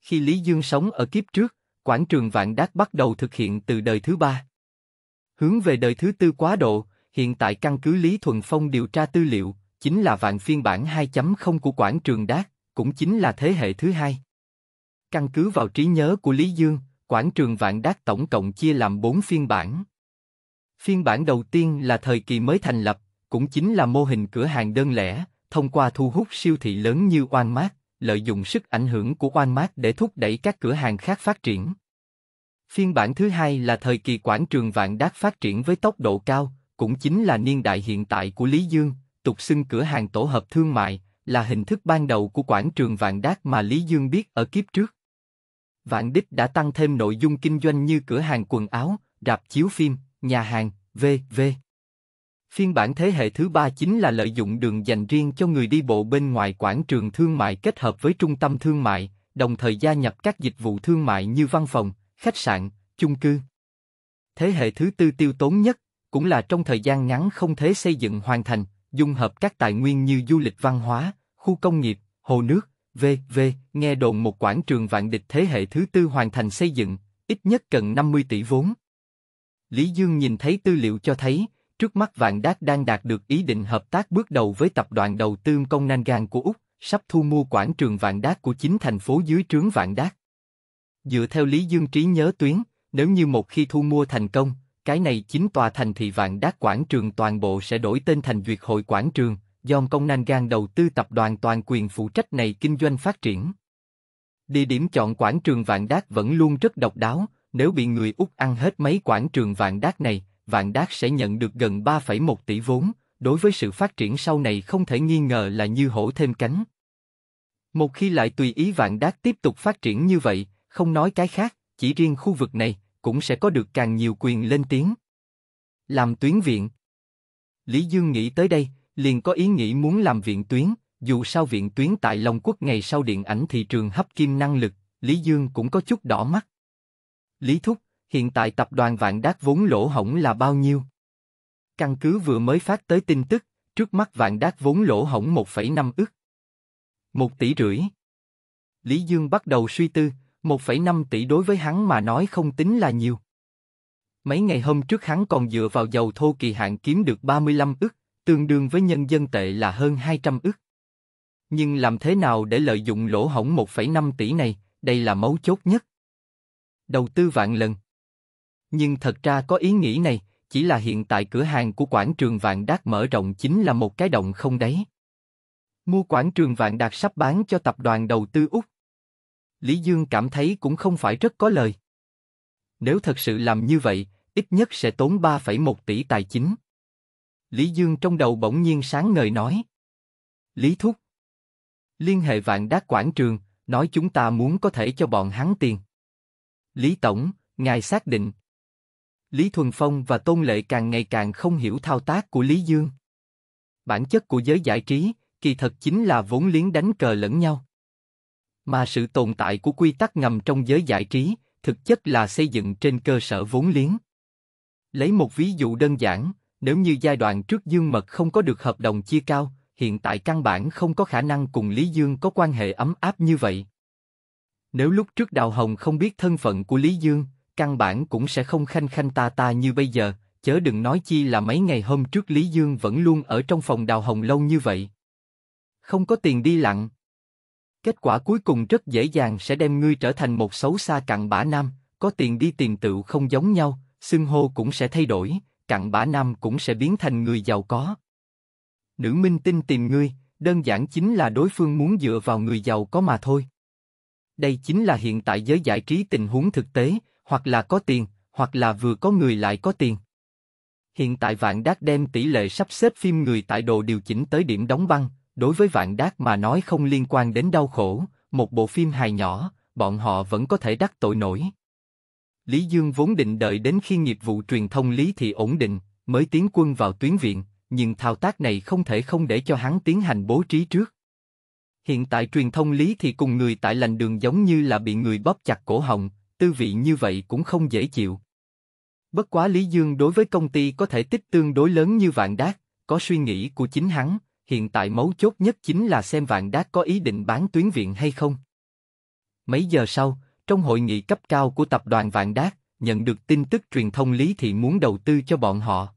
Khi Lý Dương sống ở kiếp trước, quản trường Vạn Đác bắt đầu thực hiện từ đời thứ ba. Hướng về đời thứ tư quá độ, hiện tại căn cứ Lý Thuần Phong điều tra tư liệu, chính là vạn phiên bản 2.0 của quảng trường Đác, cũng chính là thế hệ thứ hai. Căn cứ vào trí nhớ của Lý Dương, quảng trường vạn đác tổng cộng chia làm 4 phiên bản. Phiên bản đầu tiên là thời kỳ mới thành lập, cũng chính là mô hình cửa hàng đơn lẻ, thông qua thu hút siêu thị lớn như Walmart, lợi dụng sức ảnh hưởng của Walmart để thúc đẩy các cửa hàng khác phát triển. Phiên bản thứ hai là thời kỳ quảng trường vạn đác phát triển với tốc độ cao, cũng chính là niên đại hiện tại của Lý Dương, tục xưng cửa hàng tổ hợp thương mại, là hình thức ban đầu của quảng trường Vạn Đác mà Lý Dương biết ở kiếp trước. Vạn Đích đã tăng thêm nội dung kinh doanh như cửa hàng quần áo, rạp chiếu phim, nhà hàng, v.v. Phiên bản thế hệ thứ ba chính là lợi dụng đường dành riêng cho người đi bộ bên ngoài quảng trường thương mại kết hợp với trung tâm thương mại, đồng thời gia nhập các dịch vụ thương mại như văn phòng, khách sạn, chung cư. Thế hệ thứ tư tiêu tốn nhất, cũng là trong thời gian ngắn không thể xây dựng hoàn thành, dung hợp các tài nguyên như du lịch văn hóa, khu công nghiệp, hồ nước, v.v. Nghe đồn một quảng trường vạn địch thế hệ thứ tư hoàn thành xây dựng, ít nhất cần 50 tỷ vốn. Lý Dương nhìn thấy tư liệu cho thấy, trước mắt Vạn Đác đang đạt được ý định hợp tác bước đầu với tập đoàn đầu tư công Nangan của Úc, sắp thu mua quảng trường Vạn Đác của chính thành phố dưới trướng Vạn Đác. Dựa theo Lý Dương trí nhớ tuyến, nếu như một khi thu mua thành công, cái này chính tòa thành thị vạn Đát quảng trường toàn bộ sẽ đổi tên thành duyệt hội quảng trường, do công nan gan đầu tư tập đoàn toàn quyền phụ trách này kinh doanh phát triển. Địa điểm chọn quảng trường vạn Đát vẫn luôn rất độc đáo, nếu bị người Úc ăn hết mấy quảng trường vạn Đát này, vạn Đát sẽ nhận được gần 3,1 tỷ vốn, đối với sự phát triển sau này không thể nghi ngờ là như hổ thêm cánh. Một khi lại tùy ý vạn Đát tiếp tục phát triển như vậy, không nói cái khác, chỉ riêng khu vực này, cũng sẽ có được càng nhiều quyền lên tiếng. Làm tuyến viện Lý Dương nghĩ tới đây, liền có ý nghĩ muốn làm viện tuyến, dù sao viện tuyến tại Long Quốc ngày sau điện ảnh thị trường hấp kim năng lực, Lý Dương cũng có chút đỏ mắt. Lý Thúc, hiện tại tập đoàn Vạn Đát vốn lỗ hổng là bao nhiêu? Căn cứ vừa mới phát tới tin tức, trước mắt Vạn Đát vốn lỗ hổng 1,5 ức. Một tỷ rưỡi. Lý Dương bắt đầu suy tư, 1,5 tỷ đối với hắn mà nói không tính là nhiều. Mấy ngày hôm trước hắn còn dựa vào dầu thô kỳ hạn kiếm được 35 ức, tương đương với nhân dân tệ là hơn 200 ức. Nhưng làm thế nào để lợi dụng lỗ hổng 1,5 tỷ này, đây là mấu chốt nhất. Đầu tư vạn lần. Nhưng thật ra có ý nghĩ này, chỉ là hiện tại cửa hàng của quảng trường vạn đạt mở rộng chính là một cái động không đấy. Mua quảng trường vạn đạt sắp bán cho tập đoàn đầu tư Úc. Lý Dương cảm thấy cũng không phải rất có lời. Nếu thật sự làm như vậy, ít nhất sẽ tốn 3,1 tỷ tài chính. Lý Dương trong đầu bỗng nhiên sáng ngời nói. Lý Thúc Liên hệ vạn đác quảng trường, nói chúng ta muốn có thể cho bọn hắn tiền. Lý Tổng, ngài xác định. Lý Thuần Phong và Tôn Lệ càng ngày càng không hiểu thao tác của Lý Dương. Bản chất của giới giải trí, kỳ thật chính là vốn liếng đánh cờ lẫn nhau mà sự tồn tại của quy tắc ngầm trong giới giải trí thực chất là xây dựng trên cơ sở vốn liếng. Lấy một ví dụ đơn giản, nếu như giai đoạn trước Dương Mật không có được hợp đồng chia cao, hiện tại căn bản không có khả năng cùng Lý Dương có quan hệ ấm áp như vậy. Nếu lúc trước Đào Hồng không biết thân phận của Lý Dương, căn bản cũng sẽ không khanh khanh ta ta như bây giờ, chớ đừng nói chi là mấy ngày hôm trước Lý Dương vẫn luôn ở trong phòng Đào Hồng lâu như vậy. Không có tiền đi lặng, Kết quả cuối cùng rất dễ dàng sẽ đem ngươi trở thành một xấu xa cặn bã nam, có tiền đi tiền tựu không giống nhau, xưng hô cũng sẽ thay đổi, cặn bã nam cũng sẽ biến thành người giàu có. Nữ minh tinh tìm ngươi, đơn giản chính là đối phương muốn dựa vào người giàu có mà thôi. Đây chính là hiện tại giới giải trí tình huống thực tế, hoặc là có tiền, hoặc là vừa có người lại có tiền. Hiện tại Vạn đát đem tỷ lệ sắp xếp phim người tại đồ điều chỉnh tới điểm đóng băng, Đối với Vạn Đát mà nói không liên quan đến đau khổ, một bộ phim hài nhỏ, bọn họ vẫn có thể đắc tội nổi. Lý Dương vốn định đợi đến khi nghiệp vụ truyền thông Lý Thị ổn định, mới tiến quân vào tuyến viện, nhưng thao tác này không thể không để cho hắn tiến hành bố trí trước. Hiện tại truyền thông Lý Thị cùng người tại lành đường giống như là bị người bóp chặt cổ họng, tư vị như vậy cũng không dễ chịu. Bất quá Lý Dương đối với công ty có thể tích tương đối lớn như vạn đát, có suy nghĩ của chính hắn, Hiện tại mấu chốt nhất chính là xem Vạn Đát có ý định bán tuyến viện hay không. Mấy giờ sau, trong hội nghị cấp cao của tập đoàn Vạn Đát, nhận được tin tức truyền thông Lý Thị muốn đầu tư cho bọn họ.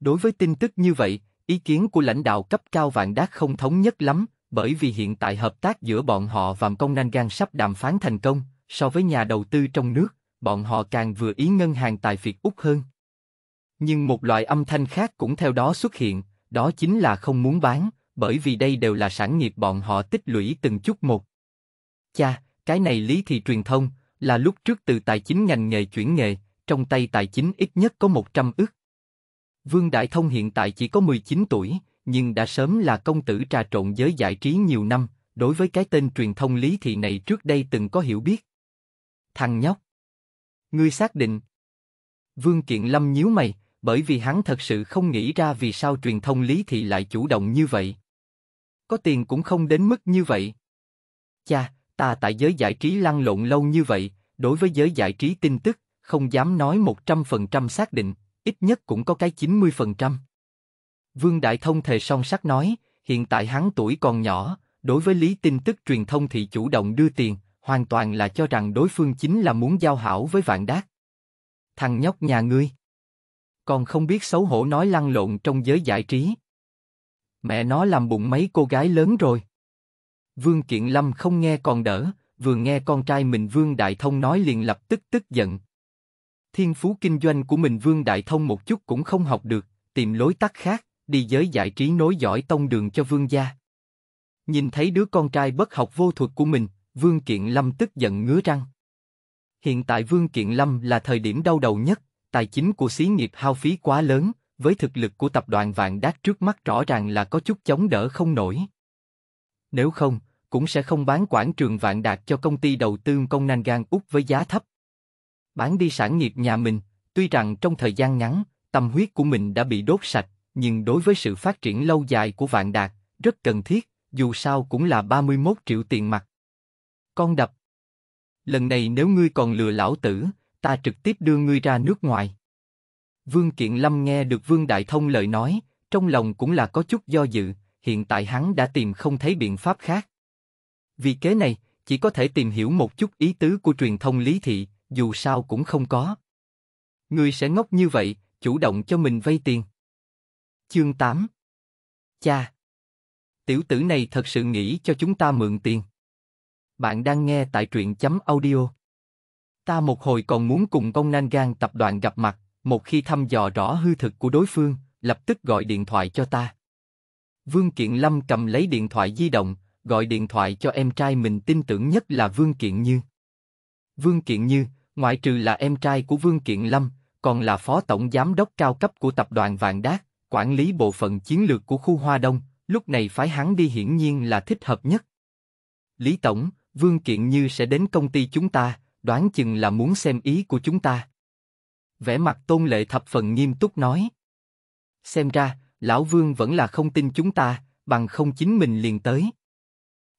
Đối với tin tức như vậy, ý kiến của lãnh đạo cấp cao Vạn Đát không thống nhất lắm, bởi vì hiện tại hợp tác giữa bọn họ và công nan gan sắp đàm phán thành công, so với nhà đầu tư trong nước, bọn họ càng vừa ý ngân hàng tài phiệt Úc hơn. Nhưng một loại âm thanh khác cũng theo đó xuất hiện, đó chính là không muốn bán, bởi vì đây đều là sản nghiệp bọn họ tích lũy từng chút một. Cha, cái này lý thì truyền thông, là lúc trước từ tài chính ngành nghề chuyển nghề, trong tay tài chính ít nhất có 100 ức. Vương Đại Thông hiện tại chỉ có 19 tuổi, nhưng đã sớm là công tử trà trộn giới giải trí nhiều năm, đối với cái tên truyền thông lý thị này trước đây từng có hiểu biết. Thằng nhóc! Ngươi xác định! Vương Kiện Lâm nhíu mày, bởi vì hắn thật sự không nghĩ ra vì sao truyền thông Lý Thị lại chủ động như vậy. Có tiền cũng không đến mức như vậy. Cha, ta tại giới giải trí lăn lộn lâu như vậy, đối với giới giải trí tin tức, không dám nói 100% xác định, ít nhất cũng có cái 90%. Vương Đại Thông thề son sắc nói, hiện tại hắn tuổi còn nhỏ, đối với lý tin tức truyền thông thì chủ động đưa tiền, hoàn toàn là cho rằng đối phương chính là muốn giao hảo với vạn đát. Thằng nhóc nhà ngươi còn không biết xấu hổ nói lăn lộn trong giới giải trí. Mẹ nó làm bụng mấy cô gái lớn rồi. Vương Kiện Lâm không nghe còn đỡ, vừa nghe con trai mình Vương Đại Thông nói liền lập tức tức giận. Thiên phú kinh doanh của mình Vương Đại Thông một chút cũng không học được, tìm lối tắt khác, đi giới giải trí nối giỏi tông đường cho Vương gia. Nhìn thấy đứa con trai bất học vô thuật của mình, Vương Kiện Lâm tức giận ngứa răng. Hiện tại Vương Kiện Lâm là thời điểm đau đầu nhất tài chính của xí nghiệp hao phí quá lớn, với thực lực của tập đoàn Vạn Đát trước mắt rõ ràng là có chút chống đỡ không nổi. Nếu không, cũng sẽ không bán quảng trường Vạn Đạt cho công ty đầu tư công nan gan Úc với giá thấp. Bán đi sản nghiệp nhà mình, tuy rằng trong thời gian ngắn, tâm huyết của mình đã bị đốt sạch, nhưng đối với sự phát triển lâu dài của Vạn Đạt, rất cần thiết, dù sao cũng là 31 triệu tiền mặt. Con đập. Lần này nếu ngươi còn lừa lão tử, ta trực tiếp đưa ngươi ra nước ngoài. Vương Kiện Lâm nghe được Vương Đại Thông lời nói, trong lòng cũng là có chút do dự, hiện tại hắn đã tìm không thấy biện pháp khác. Vì kế này, chỉ có thể tìm hiểu một chút ý tứ của truyền thông lý thị, dù sao cũng không có. Người sẽ ngốc như vậy, chủ động cho mình vay tiền. Chương 8 Cha Tiểu tử này thật sự nghĩ cho chúng ta mượn tiền. Bạn đang nghe tại truyện chấm audio Ta một hồi còn muốn cùng công ông Nangang tập đoàn gặp mặt, một khi thăm dò rõ hư thực của đối phương, lập tức gọi điện thoại cho ta. Vương Kiện Lâm cầm lấy điện thoại di động, gọi điện thoại cho em trai mình tin tưởng nhất là Vương Kiện Như. Vương Kiện Như, ngoại trừ là em trai của Vương Kiện Lâm, còn là phó tổng giám đốc cao cấp của tập đoàn Vạn Đác, quản lý bộ phận chiến lược của khu Hoa Đông, lúc này phái hắn đi hiển nhiên là thích hợp nhất. Lý Tổng, Vương Kiện Như sẽ đến công ty chúng ta, đoán chừng là muốn xem ý của chúng ta. Vẻ mặt tôn lệ thập phần nghiêm túc nói. Xem ra, lão vương vẫn là không tin chúng ta, bằng không chính mình liền tới.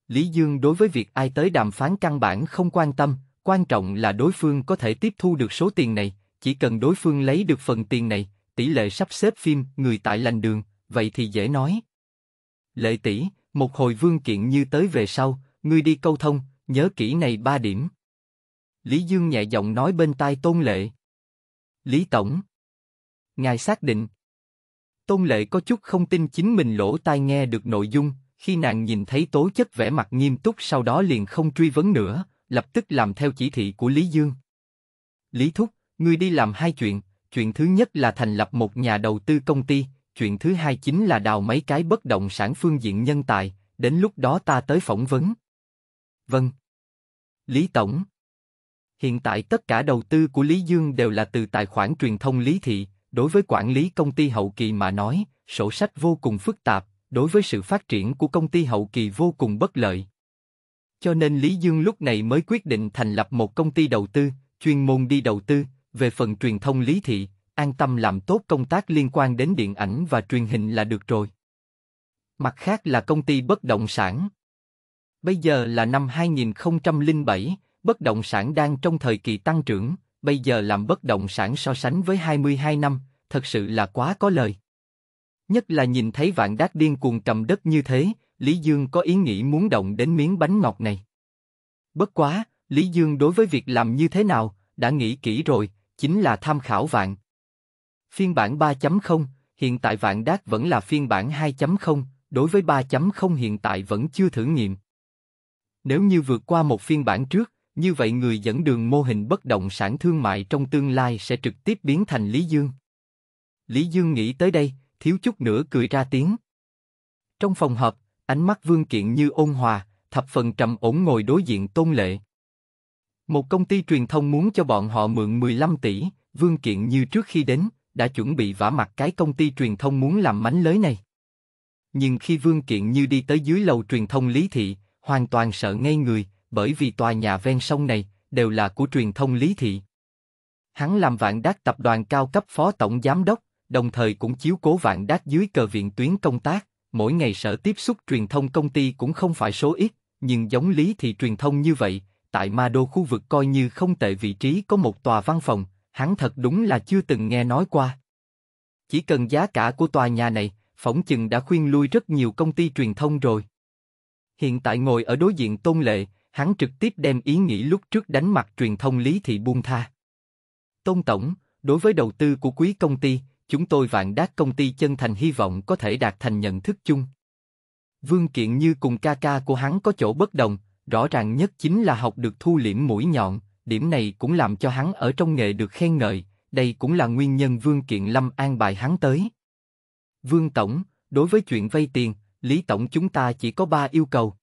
Lý Dương đối với việc ai tới đàm phán căn bản không quan tâm, quan trọng là đối phương có thể tiếp thu được số tiền này, chỉ cần đối phương lấy được phần tiền này, tỷ lệ sắp xếp phim người tại lành đường, vậy thì dễ nói. Lệ tỷ, một hồi vương kiện như tới về sau, ngươi đi câu thông, nhớ kỹ này ba điểm. Lý Dương nhẹ giọng nói bên tai Tôn Lệ. Lý Tổng. Ngài xác định. Tôn Lệ có chút không tin chính mình lỗ tai nghe được nội dung, khi nàng nhìn thấy tố chất vẻ mặt nghiêm túc sau đó liền không truy vấn nữa, lập tức làm theo chỉ thị của Lý Dương. Lý Thúc, ngươi đi làm hai chuyện, chuyện thứ nhất là thành lập một nhà đầu tư công ty, chuyện thứ hai chính là đào mấy cái bất động sản phương diện nhân tài, đến lúc đó ta tới phỏng vấn. Vâng. Lý Tổng Hiện tại tất cả đầu tư của Lý Dương đều là từ tài khoản truyền thông Lý Thị, đối với quản lý công ty hậu kỳ mà nói, sổ sách vô cùng phức tạp, đối với sự phát triển của công ty hậu kỳ vô cùng bất lợi. Cho nên Lý Dương lúc này mới quyết định thành lập một công ty đầu tư, chuyên môn đi đầu tư, về phần truyền thông Lý Thị, an tâm làm tốt công tác liên quan đến điện ảnh và truyền hình là được rồi. Mặt khác là công ty bất động sản. Bây giờ là năm 2007, bất động sản đang trong thời kỳ tăng trưởng, bây giờ làm bất động sản so sánh với 22 năm, thật sự là quá có lời. Nhất là nhìn thấy vạn đát điên cuồng cầm đất như thế, Lý Dương có ý nghĩ muốn động đến miếng bánh ngọt này. Bất quá, Lý Dương đối với việc làm như thế nào, đã nghĩ kỹ rồi, chính là tham khảo vạn. Phiên bản 3.0, hiện tại vạn đát vẫn là phiên bản 2.0, đối với 3.0 hiện tại vẫn chưa thử nghiệm. Nếu như vượt qua một phiên bản trước, như vậy người dẫn đường mô hình bất động sản thương mại trong tương lai sẽ trực tiếp biến thành Lý Dương. Lý Dương nghĩ tới đây, thiếu chút nữa cười ra tiếng. Trong phòng họp, ánh mắt Vương Kiện như ôn hòa, thập phần trầm ổn ngồi đối diện Tôn Lệ. Một công ty truyền thông muốn cho bọn họ mượn 15 tỷ, Vương Kiện như trước khi đến, đã chuẩn bị vả mặt cái công ty truyền thông muốn làm mánh lới này. Nhưng khi Vương Kiện như đi tới dưới lầu truyền thông Lý Thị, hoàn toàn sợ ngây người, bởi vì tòa nhà ven sông này đều là của truyền thông Lý Thị. Hắn làm vạn đát tập đoàn cao cấp phó tổng giám đốc, đồng thời cũng chiếu cố vạn đát dưới cờ viện tuyến công tác, mỗi ngày sở tiếp xúc truyền thông công ty cũng không phải số ít, nhưng giống Lý Thị truyền thông như vậy, tại Ma Đô khu vực coi như không tệ vị trí có một tòa văn phòng, hắn thật đúng là chưa từng nghe nói qua. Chỉ cần giá cả của tòa nhà này, phỏng chừng đã khuyên lui rất nhiều công ty truyền thông rồi. Hiện tại ngồi ở đối diện Tôn Lệ, hắn trực tiếp đem ý nghĩ lúc trước đánh mặt truyền thông Lý Thị buông tha. Tôn Tổng, đối với đầu tư của quý công ty, chúng tôi vạn đát công ty chân thành hy vọng có thể đạt thành nhận thức chung. Vương Kiện Như cùng ca ca của hắn có chỗ bất đồng, rõ ràng nhất chính là học được thu liễm mũi nhọn, điểm này cũng làm cho hắn ở trong nghề được khen ngợi, đây cũng là nguyên nhân Vương Kiện Lâm an bài hắn tới. Vương Tổng, đối với chuyện vay tiền, Lý Tổng chúng ta chỉ có ba yêu cầu.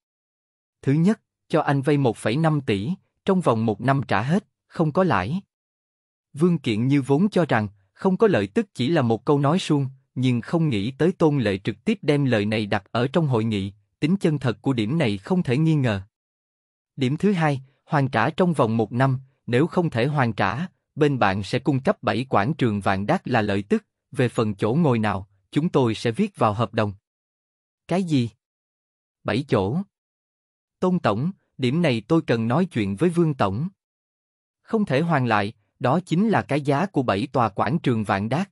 Thứ nhất, cho anh vay 1,5 tỷ, trong vòng một năm trả hết, không có lãi. Vương Kiện như vốn cho rằng, không có lợi tức chỉ là một câu nói suông, nhưng không nghĩ tới Tôn Lệ trực tiếp đem lời này đặt ở trong hội nghị, tính chân thật của điểm này không thể nghi ngờ. Điểm thứ hai, hoàn trả trong vòng một năm, nếu không thể hoàn trả, bên bạn sẽ cung cấp 7 quảng trường vạn đát là lợi tức, về phần chỗ ngồi nào, chúng tôi sẽ viết vào hợp đồng. Cái gì? 7 chỗ. Tôn Tổng, điểm này tôi cần nói chuyện với Vương Tổng. Không thể hoàn lại, đó chính là cái giá của bảy tòa quảng trường vạn đát.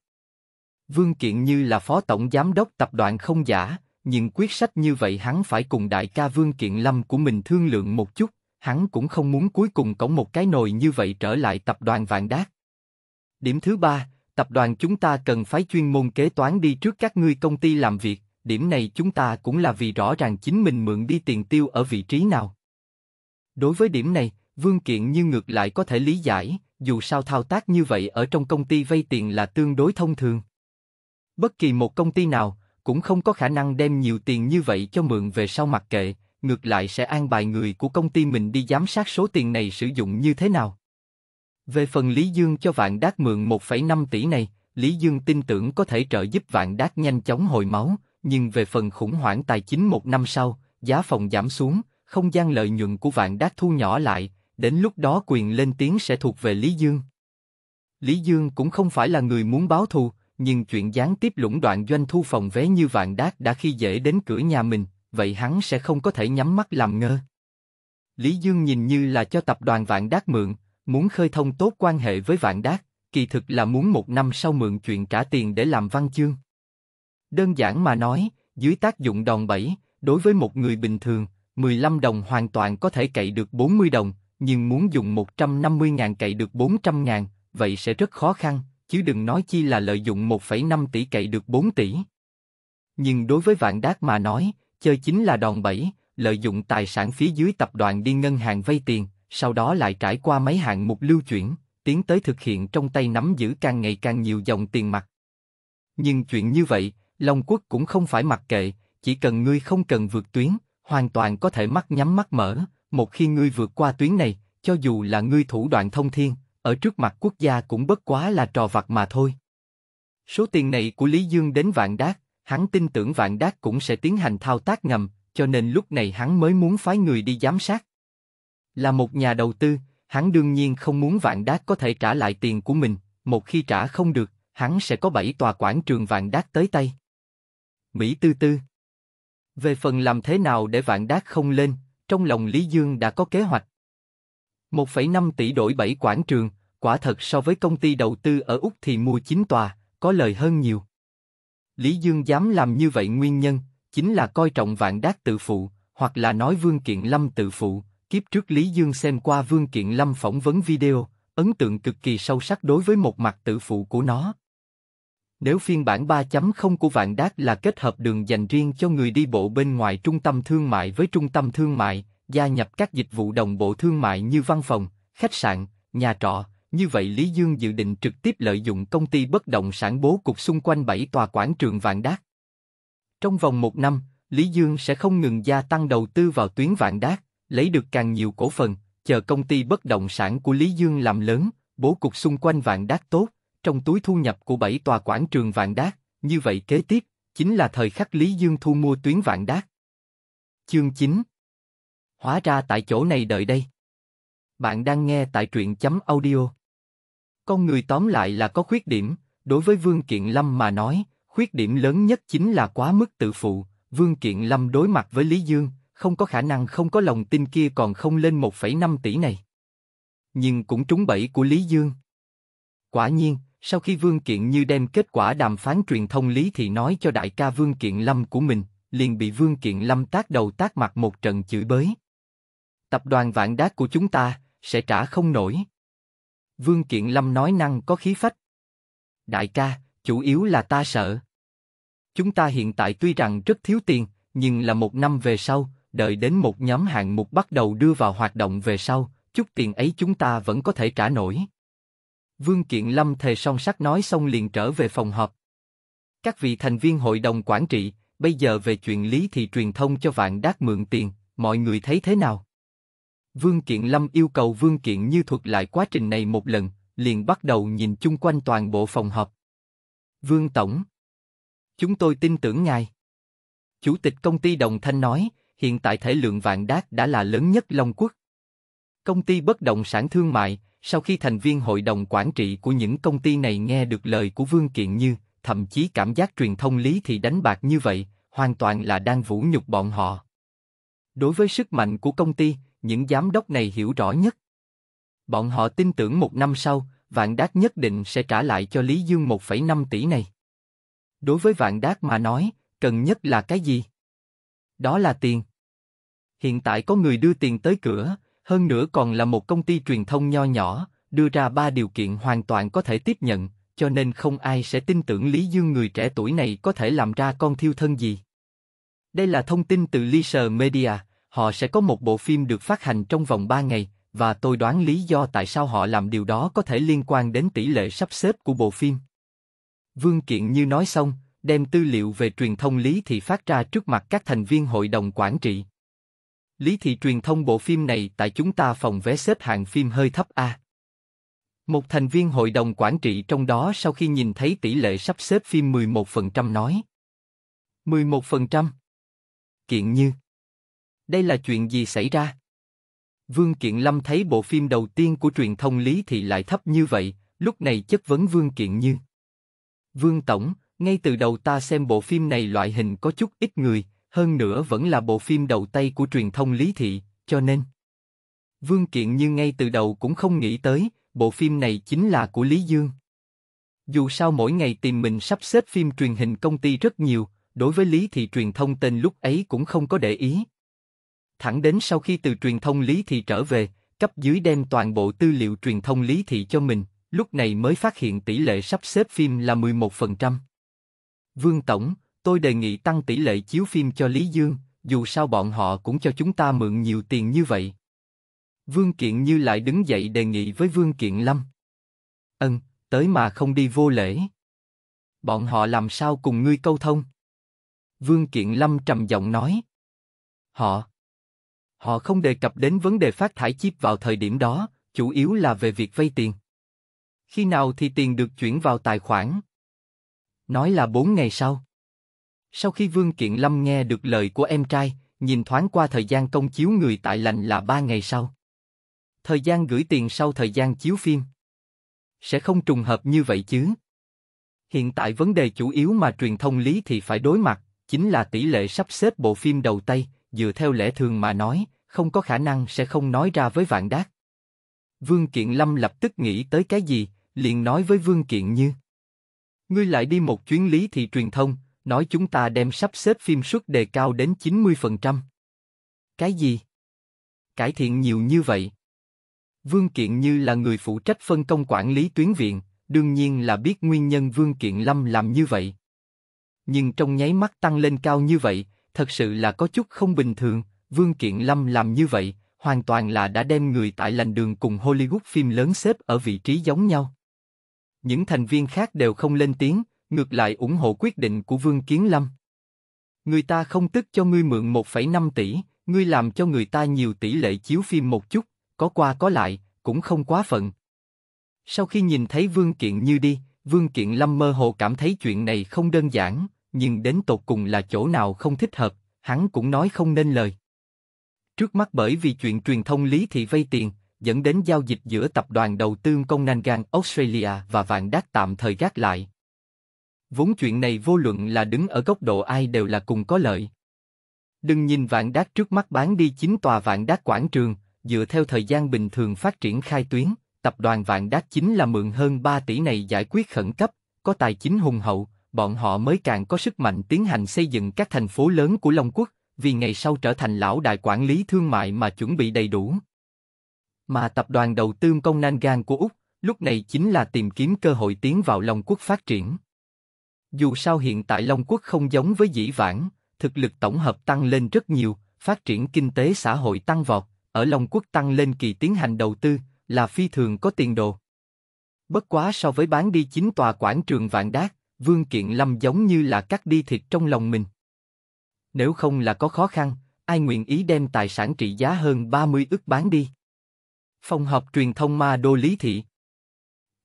Vương Kiện như là phó tổng giám đốc tập đoàn không giả, nhưng quyết sách như vậy hắn phải cùng đại ca Vương Kiện Lâm của mình thương lượng một chút, hắn cũng không muốn cuối cùng cổng một cái nồi như vậy trở lại tập đoàn vạn đát. Điểm thứ ba, tập đoàn chúng ta cần phải chuyên môn kế toán đi trước các ngươi công ty làm việc, điểm này chúng ta cũng là vì rõ ràng chính mình mượn đi tiền tiêu ở vị trí nào. Đối với điểm này, Vương Kiện như ngược lại có thể lý giải, dù sao thao tác như vậy ở trong công ty vay tiền là tương đối thông thường. Bất kỳ một công ty nào cũng không có khả năng đem nhiều tiền như vậy cho mượn về sau mặc kệ, ngược lại sẽ an bài người của công ty mình đi giám sát số tiền này sử dụng như thế nào. Về phần Lý Dương cho Vạn Đát mượn 1,5 tỷ này, Lý Dương tin tưởng có thể trợ giúp Vạn Đát nhanh chóng hồi máu, nhưng về phần khủng hoảng tài chính một năm sau, giá phòng giảm xuống, không gian lợi nhuận của vạn đát thu nhỏ lại, đến lúc đó quyền lên tiếng sẽ thuộc về Lý Dương. Lý Dương cũng không phải là người muốn báo thù, nhưng chuyện gián tiếp lũng đoạn doanh thu phòng vé như vạn đát đã khi dễ đến cửa nhà mình, vậy hắn sẽ không có thể nhắm mắt làm ngơ. Lý Dương nhìn như là cho tập đoàn vạn đát mượn, muốn khơi thông tốt quan hệ với vạn đát, kỳ thực là muốn một năm sau mượn chuyện trả tiền để làm văn chương. Đơn giản mà nói, dưới tác dụng đòn bẩy, đối với một người bình thường, 15 đồng hoàn toàn có thể cậy được 40 đồng, nhưng muốn dùng 150.000 cậy được 400.000, vậy sẽ rất khó khăn, chứ đừng nói chi là lợi dụng 1,5 tỷ cậy được 4 tỷ. Nhưng đối với Vạn đát mà nói, chơi chính là đòn bẩy, lợi dụng tài sản phía dưới tập đoàn đi ngân hàng vay tiền, sau đó lại trải qua mấy hạng mục lưu chuyển, tiến tới thực hiện trong tay nắm giữ càng ngày càng nhiều dòng tiền mặt. Nhưng chuyện như vậy, Long Quốc cũng không phải mặc kệ, chỉ cần ngươi không cần vượt tuyến, hoàn toàn có thể mắt nhắm mắt mở, một khi ngươi vượt qua tuyến này, cho dù là ngươi thủ đoạn thông thiên, ở trước mặt quốc gia cũng bất quá là trò vặt mà thôi. Số tiền này của Lý Dương đến Vạn Đác, hắn tin tưởng Vạn Đác cũng sẽ tiến hành thao tác ngầm, cho nên lúc này hắn mới muốn phái người đi giám sát. Là một nhà đầu tư, hắn đương nhiên không muốn Vạn Đác có thể trả lại tiền của mình, một khi trả không được, hắn sẽ có bảy tòa quảng trường Vạn Đác tới tay. Mỹ Tư Tư về phần làm thế nào để vạn đát không lên, trong lòng Lý Dương đã có kế hoạch. 1,5 tỷ đổi 7 quảng trường, quả thật so với công ty đầu tư ở Úc thì mua 9 tòa, có lời hơn nhiều. Lý Dương dám làm như vậy nguyên nhân, chính là coi trọng vạn đát tự phụ, hoặc là nói Vương Kiện Lâm tự phụ. Kiếp trước Lý Dương xem qua Vương Kiện Lâm phỏng vấn video, ấn tượng cực kỳ sâu sắc đối với một mặt tự phụ của nó. Nếu phiên bản 3.0 của Vạn Đác là kết hợp đường dành riêng cho người đi bộ bên ngoài trung tâm thương mại với trung tâm thương mại, gia nhập các dịch vụ đồng bộ thương mại như văn phòng, khách sạn, nhà trọ, như vậy Lý Dương dự định trực tiếp lợi dụng công ty bất động sản bố cục xung quanh 7 tòa quảng trường Vạn Đác. Trong vòng một năm, Lý Dương sẽ không ngừng gia tăng đầu tư vào tuyến Vạn Đác, lấy được càng nhiều cổ phần, chờ công ty bất động sản của Lý Dương làm lớn, bố cục xung quanh Vạn Đác tốt, trong túi thu nhập của bảy tòa quảng trường vạn đát, như vậy kế tiếp, chính là thời khắc Lý Dương thu mua tuyến vạn đát. Chương 9 Hóa ra tại chỗ này đợi đây. Bạn đang nghe tại truyện chấm audio. Con người tóm lại là có khuyết điểm, đối với Vương Kiện Lâm mà nói, khuyết điểm lớn nhất chính là quá mức tự phụ. Vương Kiện Lâm đối mặt với Lý Dương, không có khả năng không có lòng tin kia còn không lên 1,5 tỷ này. Nhưng cũng trúng bẫy của Lý Dương. Quả nhiên, sau khi Vương Kiện Như đem kết quả đàm phán truyền thông Lý Thị nói cho đại ca Vương Kiện Lâm của mình, liền bị Vương Kiện Lâm tác đầu tác mặt một trận chửi bới. Tập đoàn vạn đát của chúng ta sẽ trả không nổi. Vương Kiện Lâm nói năng có khí phách. Đại ca, chủ yếu là ta sợ. Chúng ta hiện tại tuy rằng rất thiếu tiền, nhưng là một năm về sau, đợi đến một nhóm hạng mục bắt đầu đưa vào hoạt động về sau, chút tiền ấy chúng ta vẫn có thể trả nổi. Vương Kiện Lâm thề song sắt nói xong liền trở về phòng họp. Các vị thành viên hội đồng quản trị, bây giờ về chuyện lý thì truyền thông cho vạn đát mượn tiền, mọi người thấy thế nào? Vương Kiện Lâm yêu cầu Vương Kiện Như thuật lại quá trình này một lần, liền bắt đầu nhìn chung quanh toàn bộ phòng họp. Vương Tổng Chúng tôi tin tưởng ngài. Chủ tịch công ty Đồng Thanh nói, hiện tại thể lượng vạn đát đã là lớn nhất Long Quốc. Công ty bất động sản thương mại, sau khi thành viên hội đồng quản trị của những công ty này nghe được lời của Vương Kiện Như, thậm chí cảm giác truyền thông lý thì đánh bạc như vậy, hoàn toàn là đang vũ nhục bọn họ. Đối với sức mạnh của công ty, những giám đốc này hiểu rõ nhất. Bọn họ tin tưởng một năm sau, Vạn Đác nhất định sẽ trả lại cho Lý Dương 1,5 tỷ này. Đối với Vạn Đác mà nói, cần nhất là cái gì? Đó là tiền. Hiện tại có người đưa tiền tới cửa, hơn nữa còn là một công ty truyền thông nho nhỏ, đưa ra ba điều kiện hoàn toàn có thể tiếp nhận, cho nên không ai sẽ tin tưởng Lý Dương người trẻ tuổi này có thể làm ra con thiêu thân gì. Đây là thông tin từ Leisure Media, họ sẽ có một bộ phim được phát hành trong vòng 3 ngày, và tôi đoán lý do tại sao họ làm điều đó có thể liên quan đến tỷ lệ sắp xếp của bộ phim. Vương Kiện Như nói xong, đem tư liệu về truyền thông Lý thì phát ra trước mặt các thành viên hội đồng quản trị. Lý thị truyền thông bộ phim này tại chúng ta phòng vé xếp hạng phim hơi thấp A. Một thành viên hội đồng quản trị trong đó sau khi nhìn thấy tỷ lệ sắp xếp phim 11% nói. 11%? Kiện Như. Đây là chuyện gì xảy ra? Vương Kiện Lâm thấy bộ phim đầu tiên của truyền thông Lý Thị lại thấp như vậy, lúc này chất vấn Vương Kiện Như. Vương Tổng, ngay từ đầu ta xem bộ phim này loại hình có chút ít người, hơn nữa vẫn là bộ phim đầu tay của truyền thông Lý Thị, cho nên Vương Kiện như ngay từ đầu cũng không nghĩ tới, bộ phim này chính là của Lý Dương. Dù sao mỗi ngày tìm mình sắp xếp phim truyền hình công ty rất nhiều, đối với Lý Thị truyền thông tên lúc ấy cũng không có để ý. Thẳng đến sau khi từ truyền thông Lý Thị trở về, cấp dưới đem toàn bộ tư liệu truyền thông Lý Thị cho mình, lúc này mới phát hiện tỷ lệ sắp xếp phim là 11%. Vương Tổng, Tôi đề nghị tăng tỷ lệ chiếu phim cho Lý Dương, dù sao bọn họ cũng cho chúng ta mượn nhiều tiền như vậy. Vương Kiện Như lại đứng dậy đề nghị với Vương Kiện Lâm. Ân, tới mà không đi vô lễ. Bọn họ làm sao cùng ngươi câu thông? Vương Kiện Lâm trầm giọng nói. Họ. Họ không đề cập đến vấn đề phát thải chip vào thời điểm đó, chủ yếu là về việc vay tiền. Khi nào thì tiền được chuyển vào tài khoản? Nói là bốn ngày sau. Sau khi Vương Kiện Lâm nghe được lời của em trai, nhìn thoáng qua thời gian công chiếu người tại lành là ba ngày sau. Thời gian gửi tiền sau thời gian chiếu phim. Sẽ không trùng hợp như vậy chứ. Hiện tại vấn đề chủ yếu mà truyền thông lý thì phải đối mặt, chính là tỷ lệ sắp xếp bộ phim đầu tay, dựa theo lẽ thường mà nói, không có khả năng sẽ không nói ra với vạn đác. Vương Kiện Lâm lập tức nghĩ tới cái gì, liền nói với Vương Kiện Như. Ngươi lại đi một chuyến lý thị truyền thông, nói chúng ta đem sắp xếp phim suất đề cao đến 90%. Cái gì? Cải thiện nhiều như vậy. Vương Kiện Như là người phụ trách phân công quản lý tuyến viện, đương nhiên là biết nguyên nhân Vương Kiện Lâm làm như vậy. Nhưng trong nháy mắt tăng lên cao như vậy, thật sự là có chút không bình thường, Vương Kiện Lâm làm như vậy, hoàn toàn là đã đem người tại lành đường cùng Hollywood phim lớn xếp ở vị trí giống nhau. Những thành viên khác đều không lên tiếng, ngược lại ủng hộ quyết định của Vương Kiến Lâm. Người ta không tức cho ngươi mượn 1,5 tỷ, ngươi làm cho người ta nhiều tỷ lệ chiếu phim một chút, có qua có lại, cũng không quá phận. Sau khi nhìn thấy Vương Kiện Như đi, Vương Kiện Lâm mơ hồ cảm thấy chuyện này không đơn giản, nhưng đến tột cùng là chỗ nào không thích hợp, hắn cũng nói không nên lời. Trước mắt bởi vì chuyện truyền thông Lý Thị vay tiền, dẫn đến giao dịch giữa tập đoàn đầu tư công Nangang Australia và vàng đắt tạm thời gác lại, Vốn chuyện này vô luận là đứng ở góc độ ai đều là cùng có lợi. Đừng nhìn vạn đát trước mắt bán đi chính tòa vạn đát quảng trường, dựa theo thời gian bình thường phát triển khai tuyến, tập đoàn vạn đát chính là mượn hơn 3 tỷ này giải quyết khẩn cấp, có tài chính hùng hậu, bọn họ mới càng có sức mạnh tiến hành xây dựng các thành phố lớn của Long Quốc, vì ngày sau trở thành lão đại quản lý thương mại mà chuẩn bị đầy đủ. Mà tập đoàn đầu tư công nan gan của Úc, lúc này chính là tìm kiếm cơ hội tiến vào Long Quốc phát triển. Dù sao hiện tại Long Quốc không giống với dĩ vãng, thực lực tổng hợp tăng lên rất nhiều, phát triển kinh tế xã hội tăng vọt, ở Long Quốc tăng lên kỳ tiến hành đầu tư là phi thường có tiền đồ. Bất quá so với bán đi chính tòa quảng trường vạn đát, Vương Kiện Lâm giống như là cắt đi thịt trong lòng mình. Nếu không là có khó khăn, ai nguyện ý đem tài sản trị giá hơn 30 ức bán đi? Phòng họp truyền thông ma đô lý thị.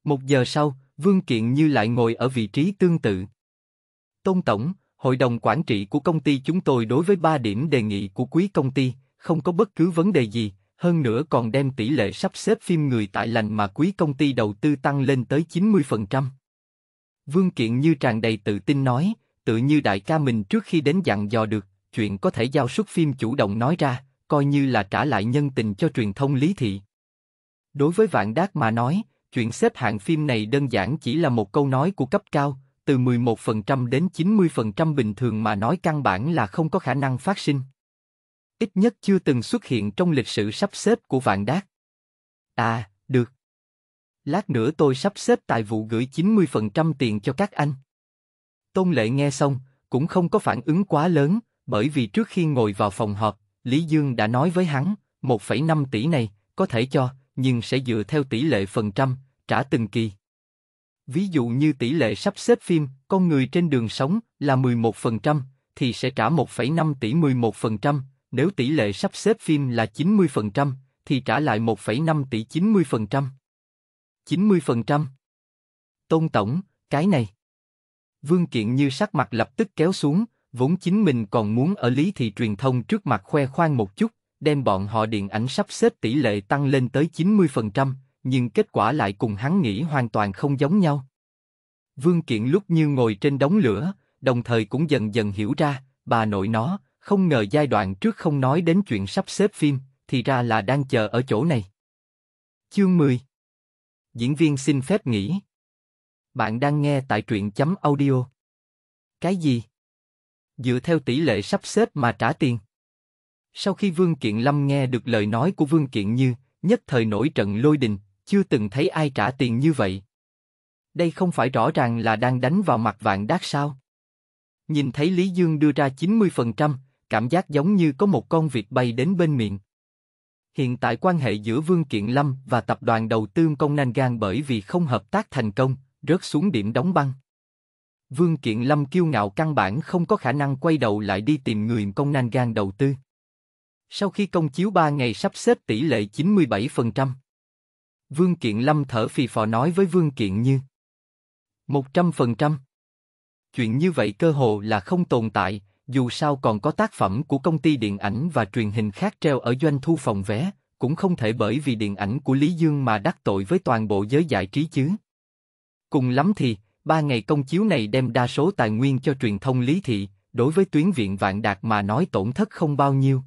Một giờ sau, Vương Kiện Như lại ngồi ở vị trí tương tự. Tôn Tổng, hội đồng quản trị của công ty chúng tôi đối với ba điểm đề nghị của quý công ty, không có bất cứ vấn đề gì, hơn nữa còn đem tỷ lệ sắp xếp phim người tại lành mà quý công ty đầu tư tăng lên tới 90%. Vương Kiện như tràn đầy tự tin nói, tự như đại ca mình trước khi đến dặn dò được, chuyện có thể giao xuất phim chủ động nói ra, coi như là trả lại nhân tình cho truyền thông lý thị. Đối với Vạn Đác mà nói, chuyện xếp hạng phim này đơn giản chỉ là một câu nói của cấp cao, từ 11% đến 90% bình thường mà nói căn bản là không có khả năng phát sinh. Ít nhất chưa từng xuất hiện trong lịch sử sắp xếp của vạn Đát. À, được. Lát nữa tôi sắp xếp tài vụ gửi 90% tiền cho các anh. Tôn Lệ nghe xong, cũng không có phản ứng quá lớn, bởi vì trước khi ngồi vào phòng họp, Lý Dương đã nói với hắn, 1,5 tỷ này, có thể cho, nhưng sẽ dựa theo tỷ lệ phần trăm, trả từng kỳ. Ví dụ như tỷ lệ sắp xếp phim Con người trên đường sống là 11%, thì sẽ trả 1,5 tỷ 11%, nếu tỷ lệ sắp xếp phim là 90%, thì trả lại 1,5 tỷ 90%. 90%. Tôn Tổng, cái này. Vương Kiện như sắc mặt lập tức kéo xuống, vốn chính mình còn muốn ở lý thị truyền thông trước mặt khoe khoang một chút, đem bọn họ điện ảnh sắp xếp tỷ lệ tăng lên tới 90%, nhưng kết quả lại cùng hắn nghĩ hoàn toàn không giống nhau. Vương Kiện lúc như ngồi trên đống lửa, đồng thời cũng dần dần hiểu ra, bà nội nó, không ngờ giai đoạn trước không nói đến chuyện sắp xếp phim, thì ra là đang chờ ở chỗ này. Chương 10 Diễn viên xin phép nghỉ. Bạn đang nghe tại truyện chấm audio. Cái gì? Dựa theo tỷ lệ sắp xếp mà trả tiền. Sau khi Vương Kiện Lâm nghe được lời nói của Vương Kiện Như, nhất thời nổi trận lôi đình, chưa từng thấy ai trả tiền như vậy. Đây không phải rõ ràng là đang đánh vào mặt vạn đát sao? Nhìn thấy Lý Dương đưa ra 90%, cảm giác giống như có một con vịt bay đến bên miệng. Hiện tại quan hệ giữa Vương Kiện Lâm và tập đoàn đầu tư công nan gan bởi vì không hợp tác thành công, rớt xuống điểm đóng băng. Vương Kiện Lâm kiêu ngạo căn bản không có khả năng quay đầu lại đi tìm người công nan gan đầu tư. Sau khi công chiếu 3 ngày sắp xếp tỷ lệ 97%, Vương Kiện Lâm thở phì phò nói với Vương Kiện Như. Một trăm phần trăm. Chuyện như vậy cơ hồ là không tồn tại, dù sao còn có tác phẩm của công ty điện ảnh và truyền hình khác treo ở doanh thu phòng vé, cũng không thể bởi vì điện ảnh của Lý Dương mà đắc tội với toàn bộ giới giải trí chứ. Cùng lắm thì, ba ngày công chiếu này đem đa số tài nguyên cho truyền thông Lý Thị, đối với tuyến viện Vạn Đạt mà nói tổn thất không bao nhiêu.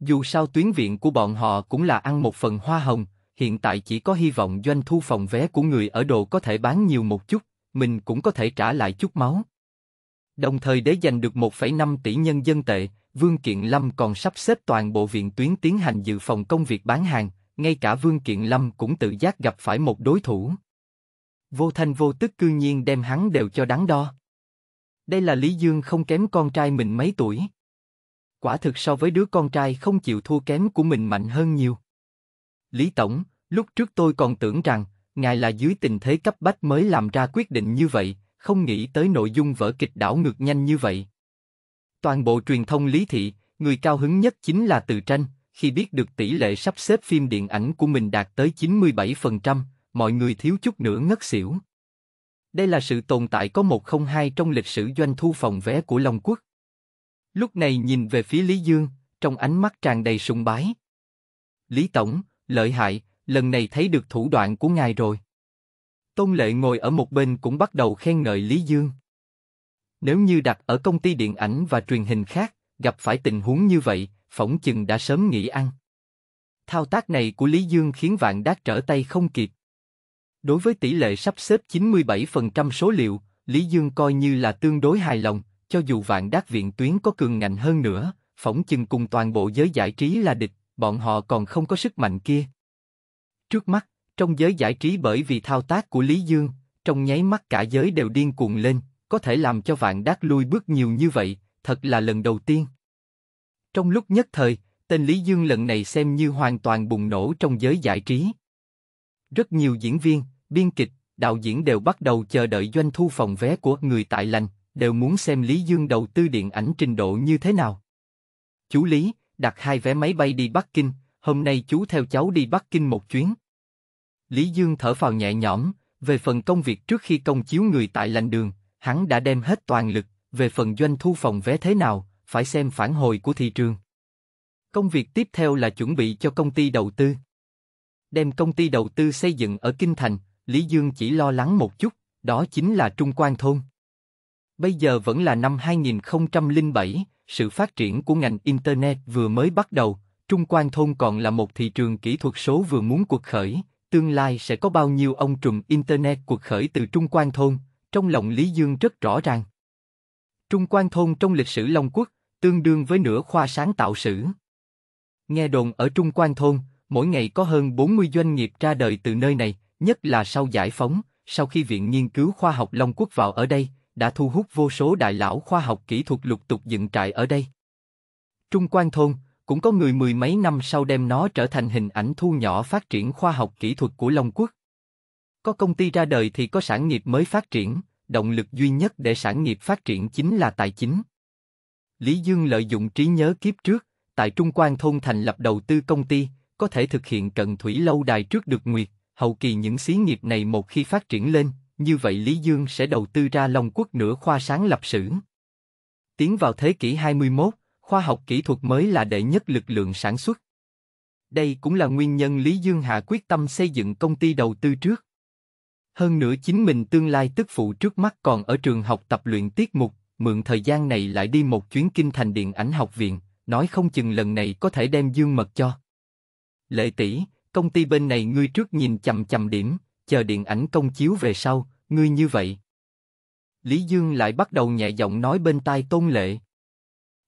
Dù sao tuyến viện của bọn họ cũng là ăn một phần hoa hồng, hiện tại chỉ có hy vọng doanh thu phòng vé của người ở đồ có thể bán nhiều một chút, mình cũng có thể trả lại chút máu. Đồng thời để giành được 1,5 tỷ nhân dân tệ, Vương Kiện Lâm còn sắp xếp toàn bộ viện tuyến tiến hành dự phòng công việc bán hàng, ngay cả Vương Kiện Lâm cũng tự giác gặp phải một đối thủ. Vô thanh vô tức cư nhiên đem hắn đều cho đáng đo. Đây là Lý Dương không kém con trai mình mấy tuổi. Quả thực so với đứa con trai không chịu thua kém của mình mạnh hơn nhiều. Lý Tổng, Lúc trước tôi còn tưởng rằng, ngài là dưới tình thế cấp bách mới làm ra quyết định như vậy, không nghĩ tới nội dung vở kịch đảo ngược nhanh như vậy. Toàn bộ truyền thông lý thị, người cao hứng nhất chính là Từ Tranh, khi biết được tỷ lệ sắp xếp phim điện ảnh của mình đạt tới 97%, mọi người thiếu chút nữa ngất xỉu. Đây là sự tồn tại có một không hai trong lịch sử doanh thu phòng vé của Long Quốc. Lúc này nhìn về phía Lý Dương, trong ánh mắt tràn đầy sùng bái. Lý Tổng, lợi hại, lần này thấy được thủ đoạn của ngài rồi. Tôn Lệ ngồi ở một bên cũng bắt đầu khen ngợi Lý Dương. Nếu như đặt ở công ty điện ảnh và truyền hình khác, gặp phải tình huống như vậy, phỏng chừng đã sớm nghỉ ăn. Thao tác này của Lý Dương khiến vạn đát trở tay không kịp. Đối với tỷ lệ sắp xếp 97% số liệu, Lý Dương coi như là tương đối hài lòng, cho dù vạn đát viện tuyến có cường ngạnh hơn nữa, phỏng chừng cùng toàn bộ giới giải trí là địch, bọn họ còn không có sức mạnh kia. Trước mắt, trong giới giải trí bởi vì thao tác của Lý Dương, trong nháy mắt cả giới đều điên cuồng lên, có thể làm cho vạn đát lui bước nhiều như vậy, thật là lần đầu tiên. Trong lúc nhất thời, tên Lý Dương lần này xem như hoàn toàn bùng nổ trong giới giải trí. Rất nhiều diễn viên, biên kịch, đạo diễn đều bắt đầu chờ đợi doanh thu phòng vé của người tại lành, đều muốn xem Lý Dương đầu tư điện ảnh trình độ như thế nào. Chú Lý, đặt hai vé máy bay đi Bắc Kinh, hôm nay chú theo cháu đi Bắc Kinh một chuyến. Lý Dương thở phào nhẹ nhõm, về phần công việc trước khi công chiếu người tại lành đường, hắn đã đem hết toàn lực, về phần doanh thu phòng vé thế nào, phải xem phản hồi của thị trường. Công việc tiếp theo là chuẩn bị cho công ty đầu tư. Đem công ty đầu tư xây dựng ở Kinh Thành, Lý Dương chỉ lo lắng một chút, đó chính là Trung Quan Thôn. Bây giờ vẫn là năm 2007, sự phát triển của ngành Internet vừa mới bắt đầu, Trung Quan Thôn còn là một thị trường kỹ thuật số vừa muốn cuộc khởi, tương lai sẽ có bao nhiêu ông trùm Internet cuộc khởi từ Trung Quan Thôn, trong lòng Lý Dương rất rõ ràng. Trung Quan Thôn trong lịch sử Long Quốc, tương đương với nửa khoa sáng tạo sử. Nghe đồn ở Trung Quan Thôn, mỗi ngày có hơn 40 doanh nghiệp ra đời từ nơi này, nhất là sau giải phóng, sau khi Viện Nghiên cứu Khoa học Long Quốc vào ở đây, đã thu hút vô số đại lão khoa học kỹ thuật lục tục dựng trại ở đây. Trung Quan Thôn, cũng có người mười mấy năm sau đem nó trở thành hình ảnh thu nhỏ phát triển khoa học kỹ thuật của Long Quốc. Có công ty ra đời thì có sản nghiệp mới phát triển, động lực duy nhất để sản nghiệp phát triển chính là tài chính. Lý Dương lợi dụng trí nhớ kiếp trước, tại Trung Quan thôn thành lập đầu tư công ty, có thể thực hiện cận thủy lâu đài trước được nguyệt, hậu kỳ những xí nghiệp này một khi phát triển lên, như vậy Lý Dương sẽ đầu tư ra Long Quốc nửa khoa sáng lập sử. Tiến vào thế kỷ 21, khoa học kỹ thuật mới là đệ nhất lực lượng sản xuất. Đây cũng là nguyên nhân Lý Dương Hạ quyết tâm xây dựng công ty đầu tư trước. Hơn nữa chính mình tương lai tức phụ trước mắt còn ở trường học tập luyện tiết mục, mượn thời gian này lại đi một chuyến kinh thành điện ảnh học viện, nói không chừng lần này có thể đem dương mật cho. Lệ tỷ, công ty bên này ngươi trước nhìn chầm chầm điểm, chờ điện ảnh công chiếu về sau, ngươi như vậy. Lý Dương lại bắt đầu nhẹ giọng nói bên tai tôn lệ.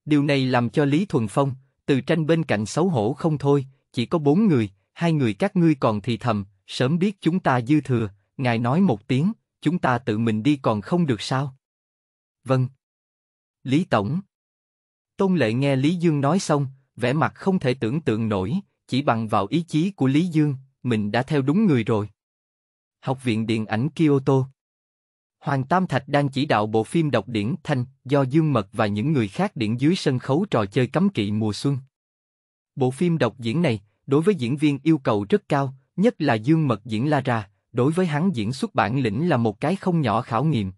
Điều này làm cho Lý Thuần Phong, từ tranh bên cạnh xấu hổ không thôi, chỉ có bốn người, hai người các ngươi còn thì thầm, sớm biết chúng ta dư thừa, ngài nói một tiếng, chúng ta tự mình đi còn không được sao? Vâng. Lý Tổng. Tôn Lệ nghe Lý Dương nói xong, vẻ mặt không thể tưởng tượng nổi, chỉ bằng vào ý chí của Lý Dương, mình đã theo đúng người rồi. Học viện Điện ảnh Kyoto Hoàng Tam Thạch đang chỉ đạo bộ phim độc điển Thanh do Dương Mật và những người khác điển dưới sân khấu trò chơi cấm kỵ mùa xuân. Bộ phim độc diễn này, đối với diễn viên yêu cầu rất cao, nhất là Dương Mật diễn La Ra. đối với hắn diễn xuất bản lĩnh là một cái không nhỏ khảo nghiệm.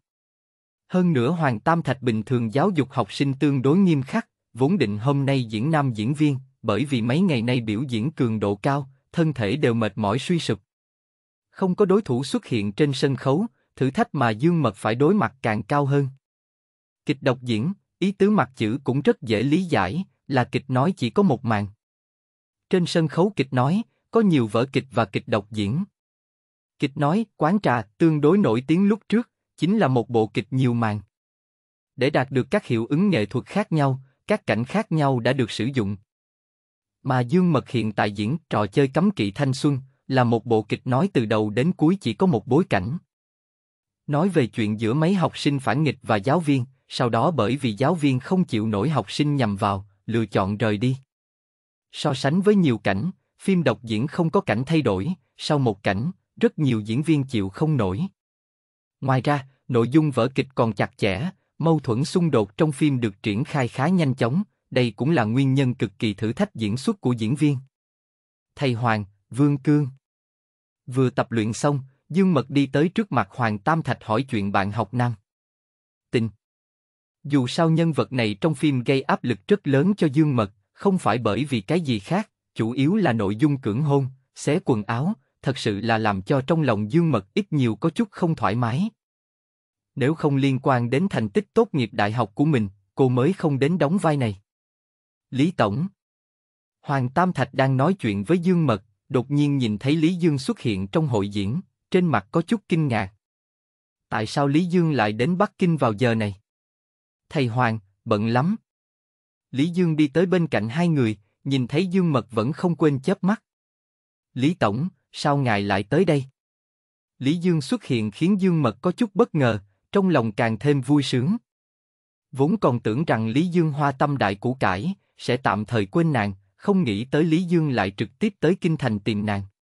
Hơn nữa Hoàng Tam Thạch bình thường giáo dục học sinh tương đối nghiêm khắc, vốn định hôm nay diễn nam diễn viên, bởi vì mấy ngày nay biểu diễn cường độ cao, thân thể đều mệt mỏi suy sụp. Không có đối thủ xuất hiện trên sân khấu, thử thách mà Dương Mật phải đối mặt càng cao hơn. Kịch độc diễn, ý tứ mặt chữ cũng rất dễ lý giải, là kịch nói chỉ có một màn. Trên sân khấu kịch nói, có nhiều vở kịch và kịch độc diễn. Kịch nói, quán trà tương đối nổi tiếng lúc trước, chính là một bộ kịch nhiều màn. Để đạt được các hiệu ứng nghệ thuật khác nhau, các cảnh khác nhau đã được sử dụng. Mà Dương Mật hiện tại diễn trò chơi cấm kỵ thanh xuân là một bộ kịch nói từ đầu đến cuối chỉ có một bối cảnh. Nói về chuyện giữa mấy học sinh phản nghịch và giáo viên, sau đó bởi vì giáo viên không chịu nổi học sinh nhầm vào, lựa chọn rời đi. So sánh với nhiều cảnh, phim độc diễn không có cảnh thay đổi, sau một cảnh, rất nhiều diễn viên chịu không nổi. Ngoài ra, nội dung vở kịch còn chặt chẽ, mâu thuẫn xung đột trong phim được triển khai khá nhanh chóng, đây cũng là nguyên nhân cực kỳ thử thách diễn xuất của diễn viên. Thầy Hoàng, Vương Cương Vừa tập luyện xong, Dương Mật đi tới trước mặt Hoàng Tam Thạch hỏi chuyện bạn học nam. Tình. Dù sao nhân vật này trong phim gây áp lực rất lớn cho Dương Mật, không phải bởi vì cái gì khác, chủ yếu là nội dung cưỡng hôn, xé quần áo, thật sự là làm cho trong lòng Dương Mật ít nhiều có chút không thoải mái. Nếu không liên quan đến thành tích tốt nghiệp đại học của mình, cô mới không đến đóng vai này. Lý Tổng Hoàng Tam Thạch đang nói chuyện với Dương Mật, đột nhiên nhìn thấy Lý Dương xuất hiện trong hội diễn trên mặt có chút kinh ngạc. Tại sao Lý Dương lại đến Bắc Kinh vào giờ này? Thầy Hoàng, bận lắm. Lý Dương đi tới bên cạnh hai người, nhìn thấy Dương Mật vẫn không quên chớp mắt. Lý Tổng, sao ngài lại tới đây? Lý Dương xuất hiện khiến Dương Mật có chút bất ngờ, trong lòng càng thêm vui sướng. Vốn còn tưởng rằng Lý Dương hoa tâm đại củ cải, sẽ tạm thời quên nàng, không nghĩ tới Lý Dương lại trực tiếp tới Kinh Thành tìm nàng.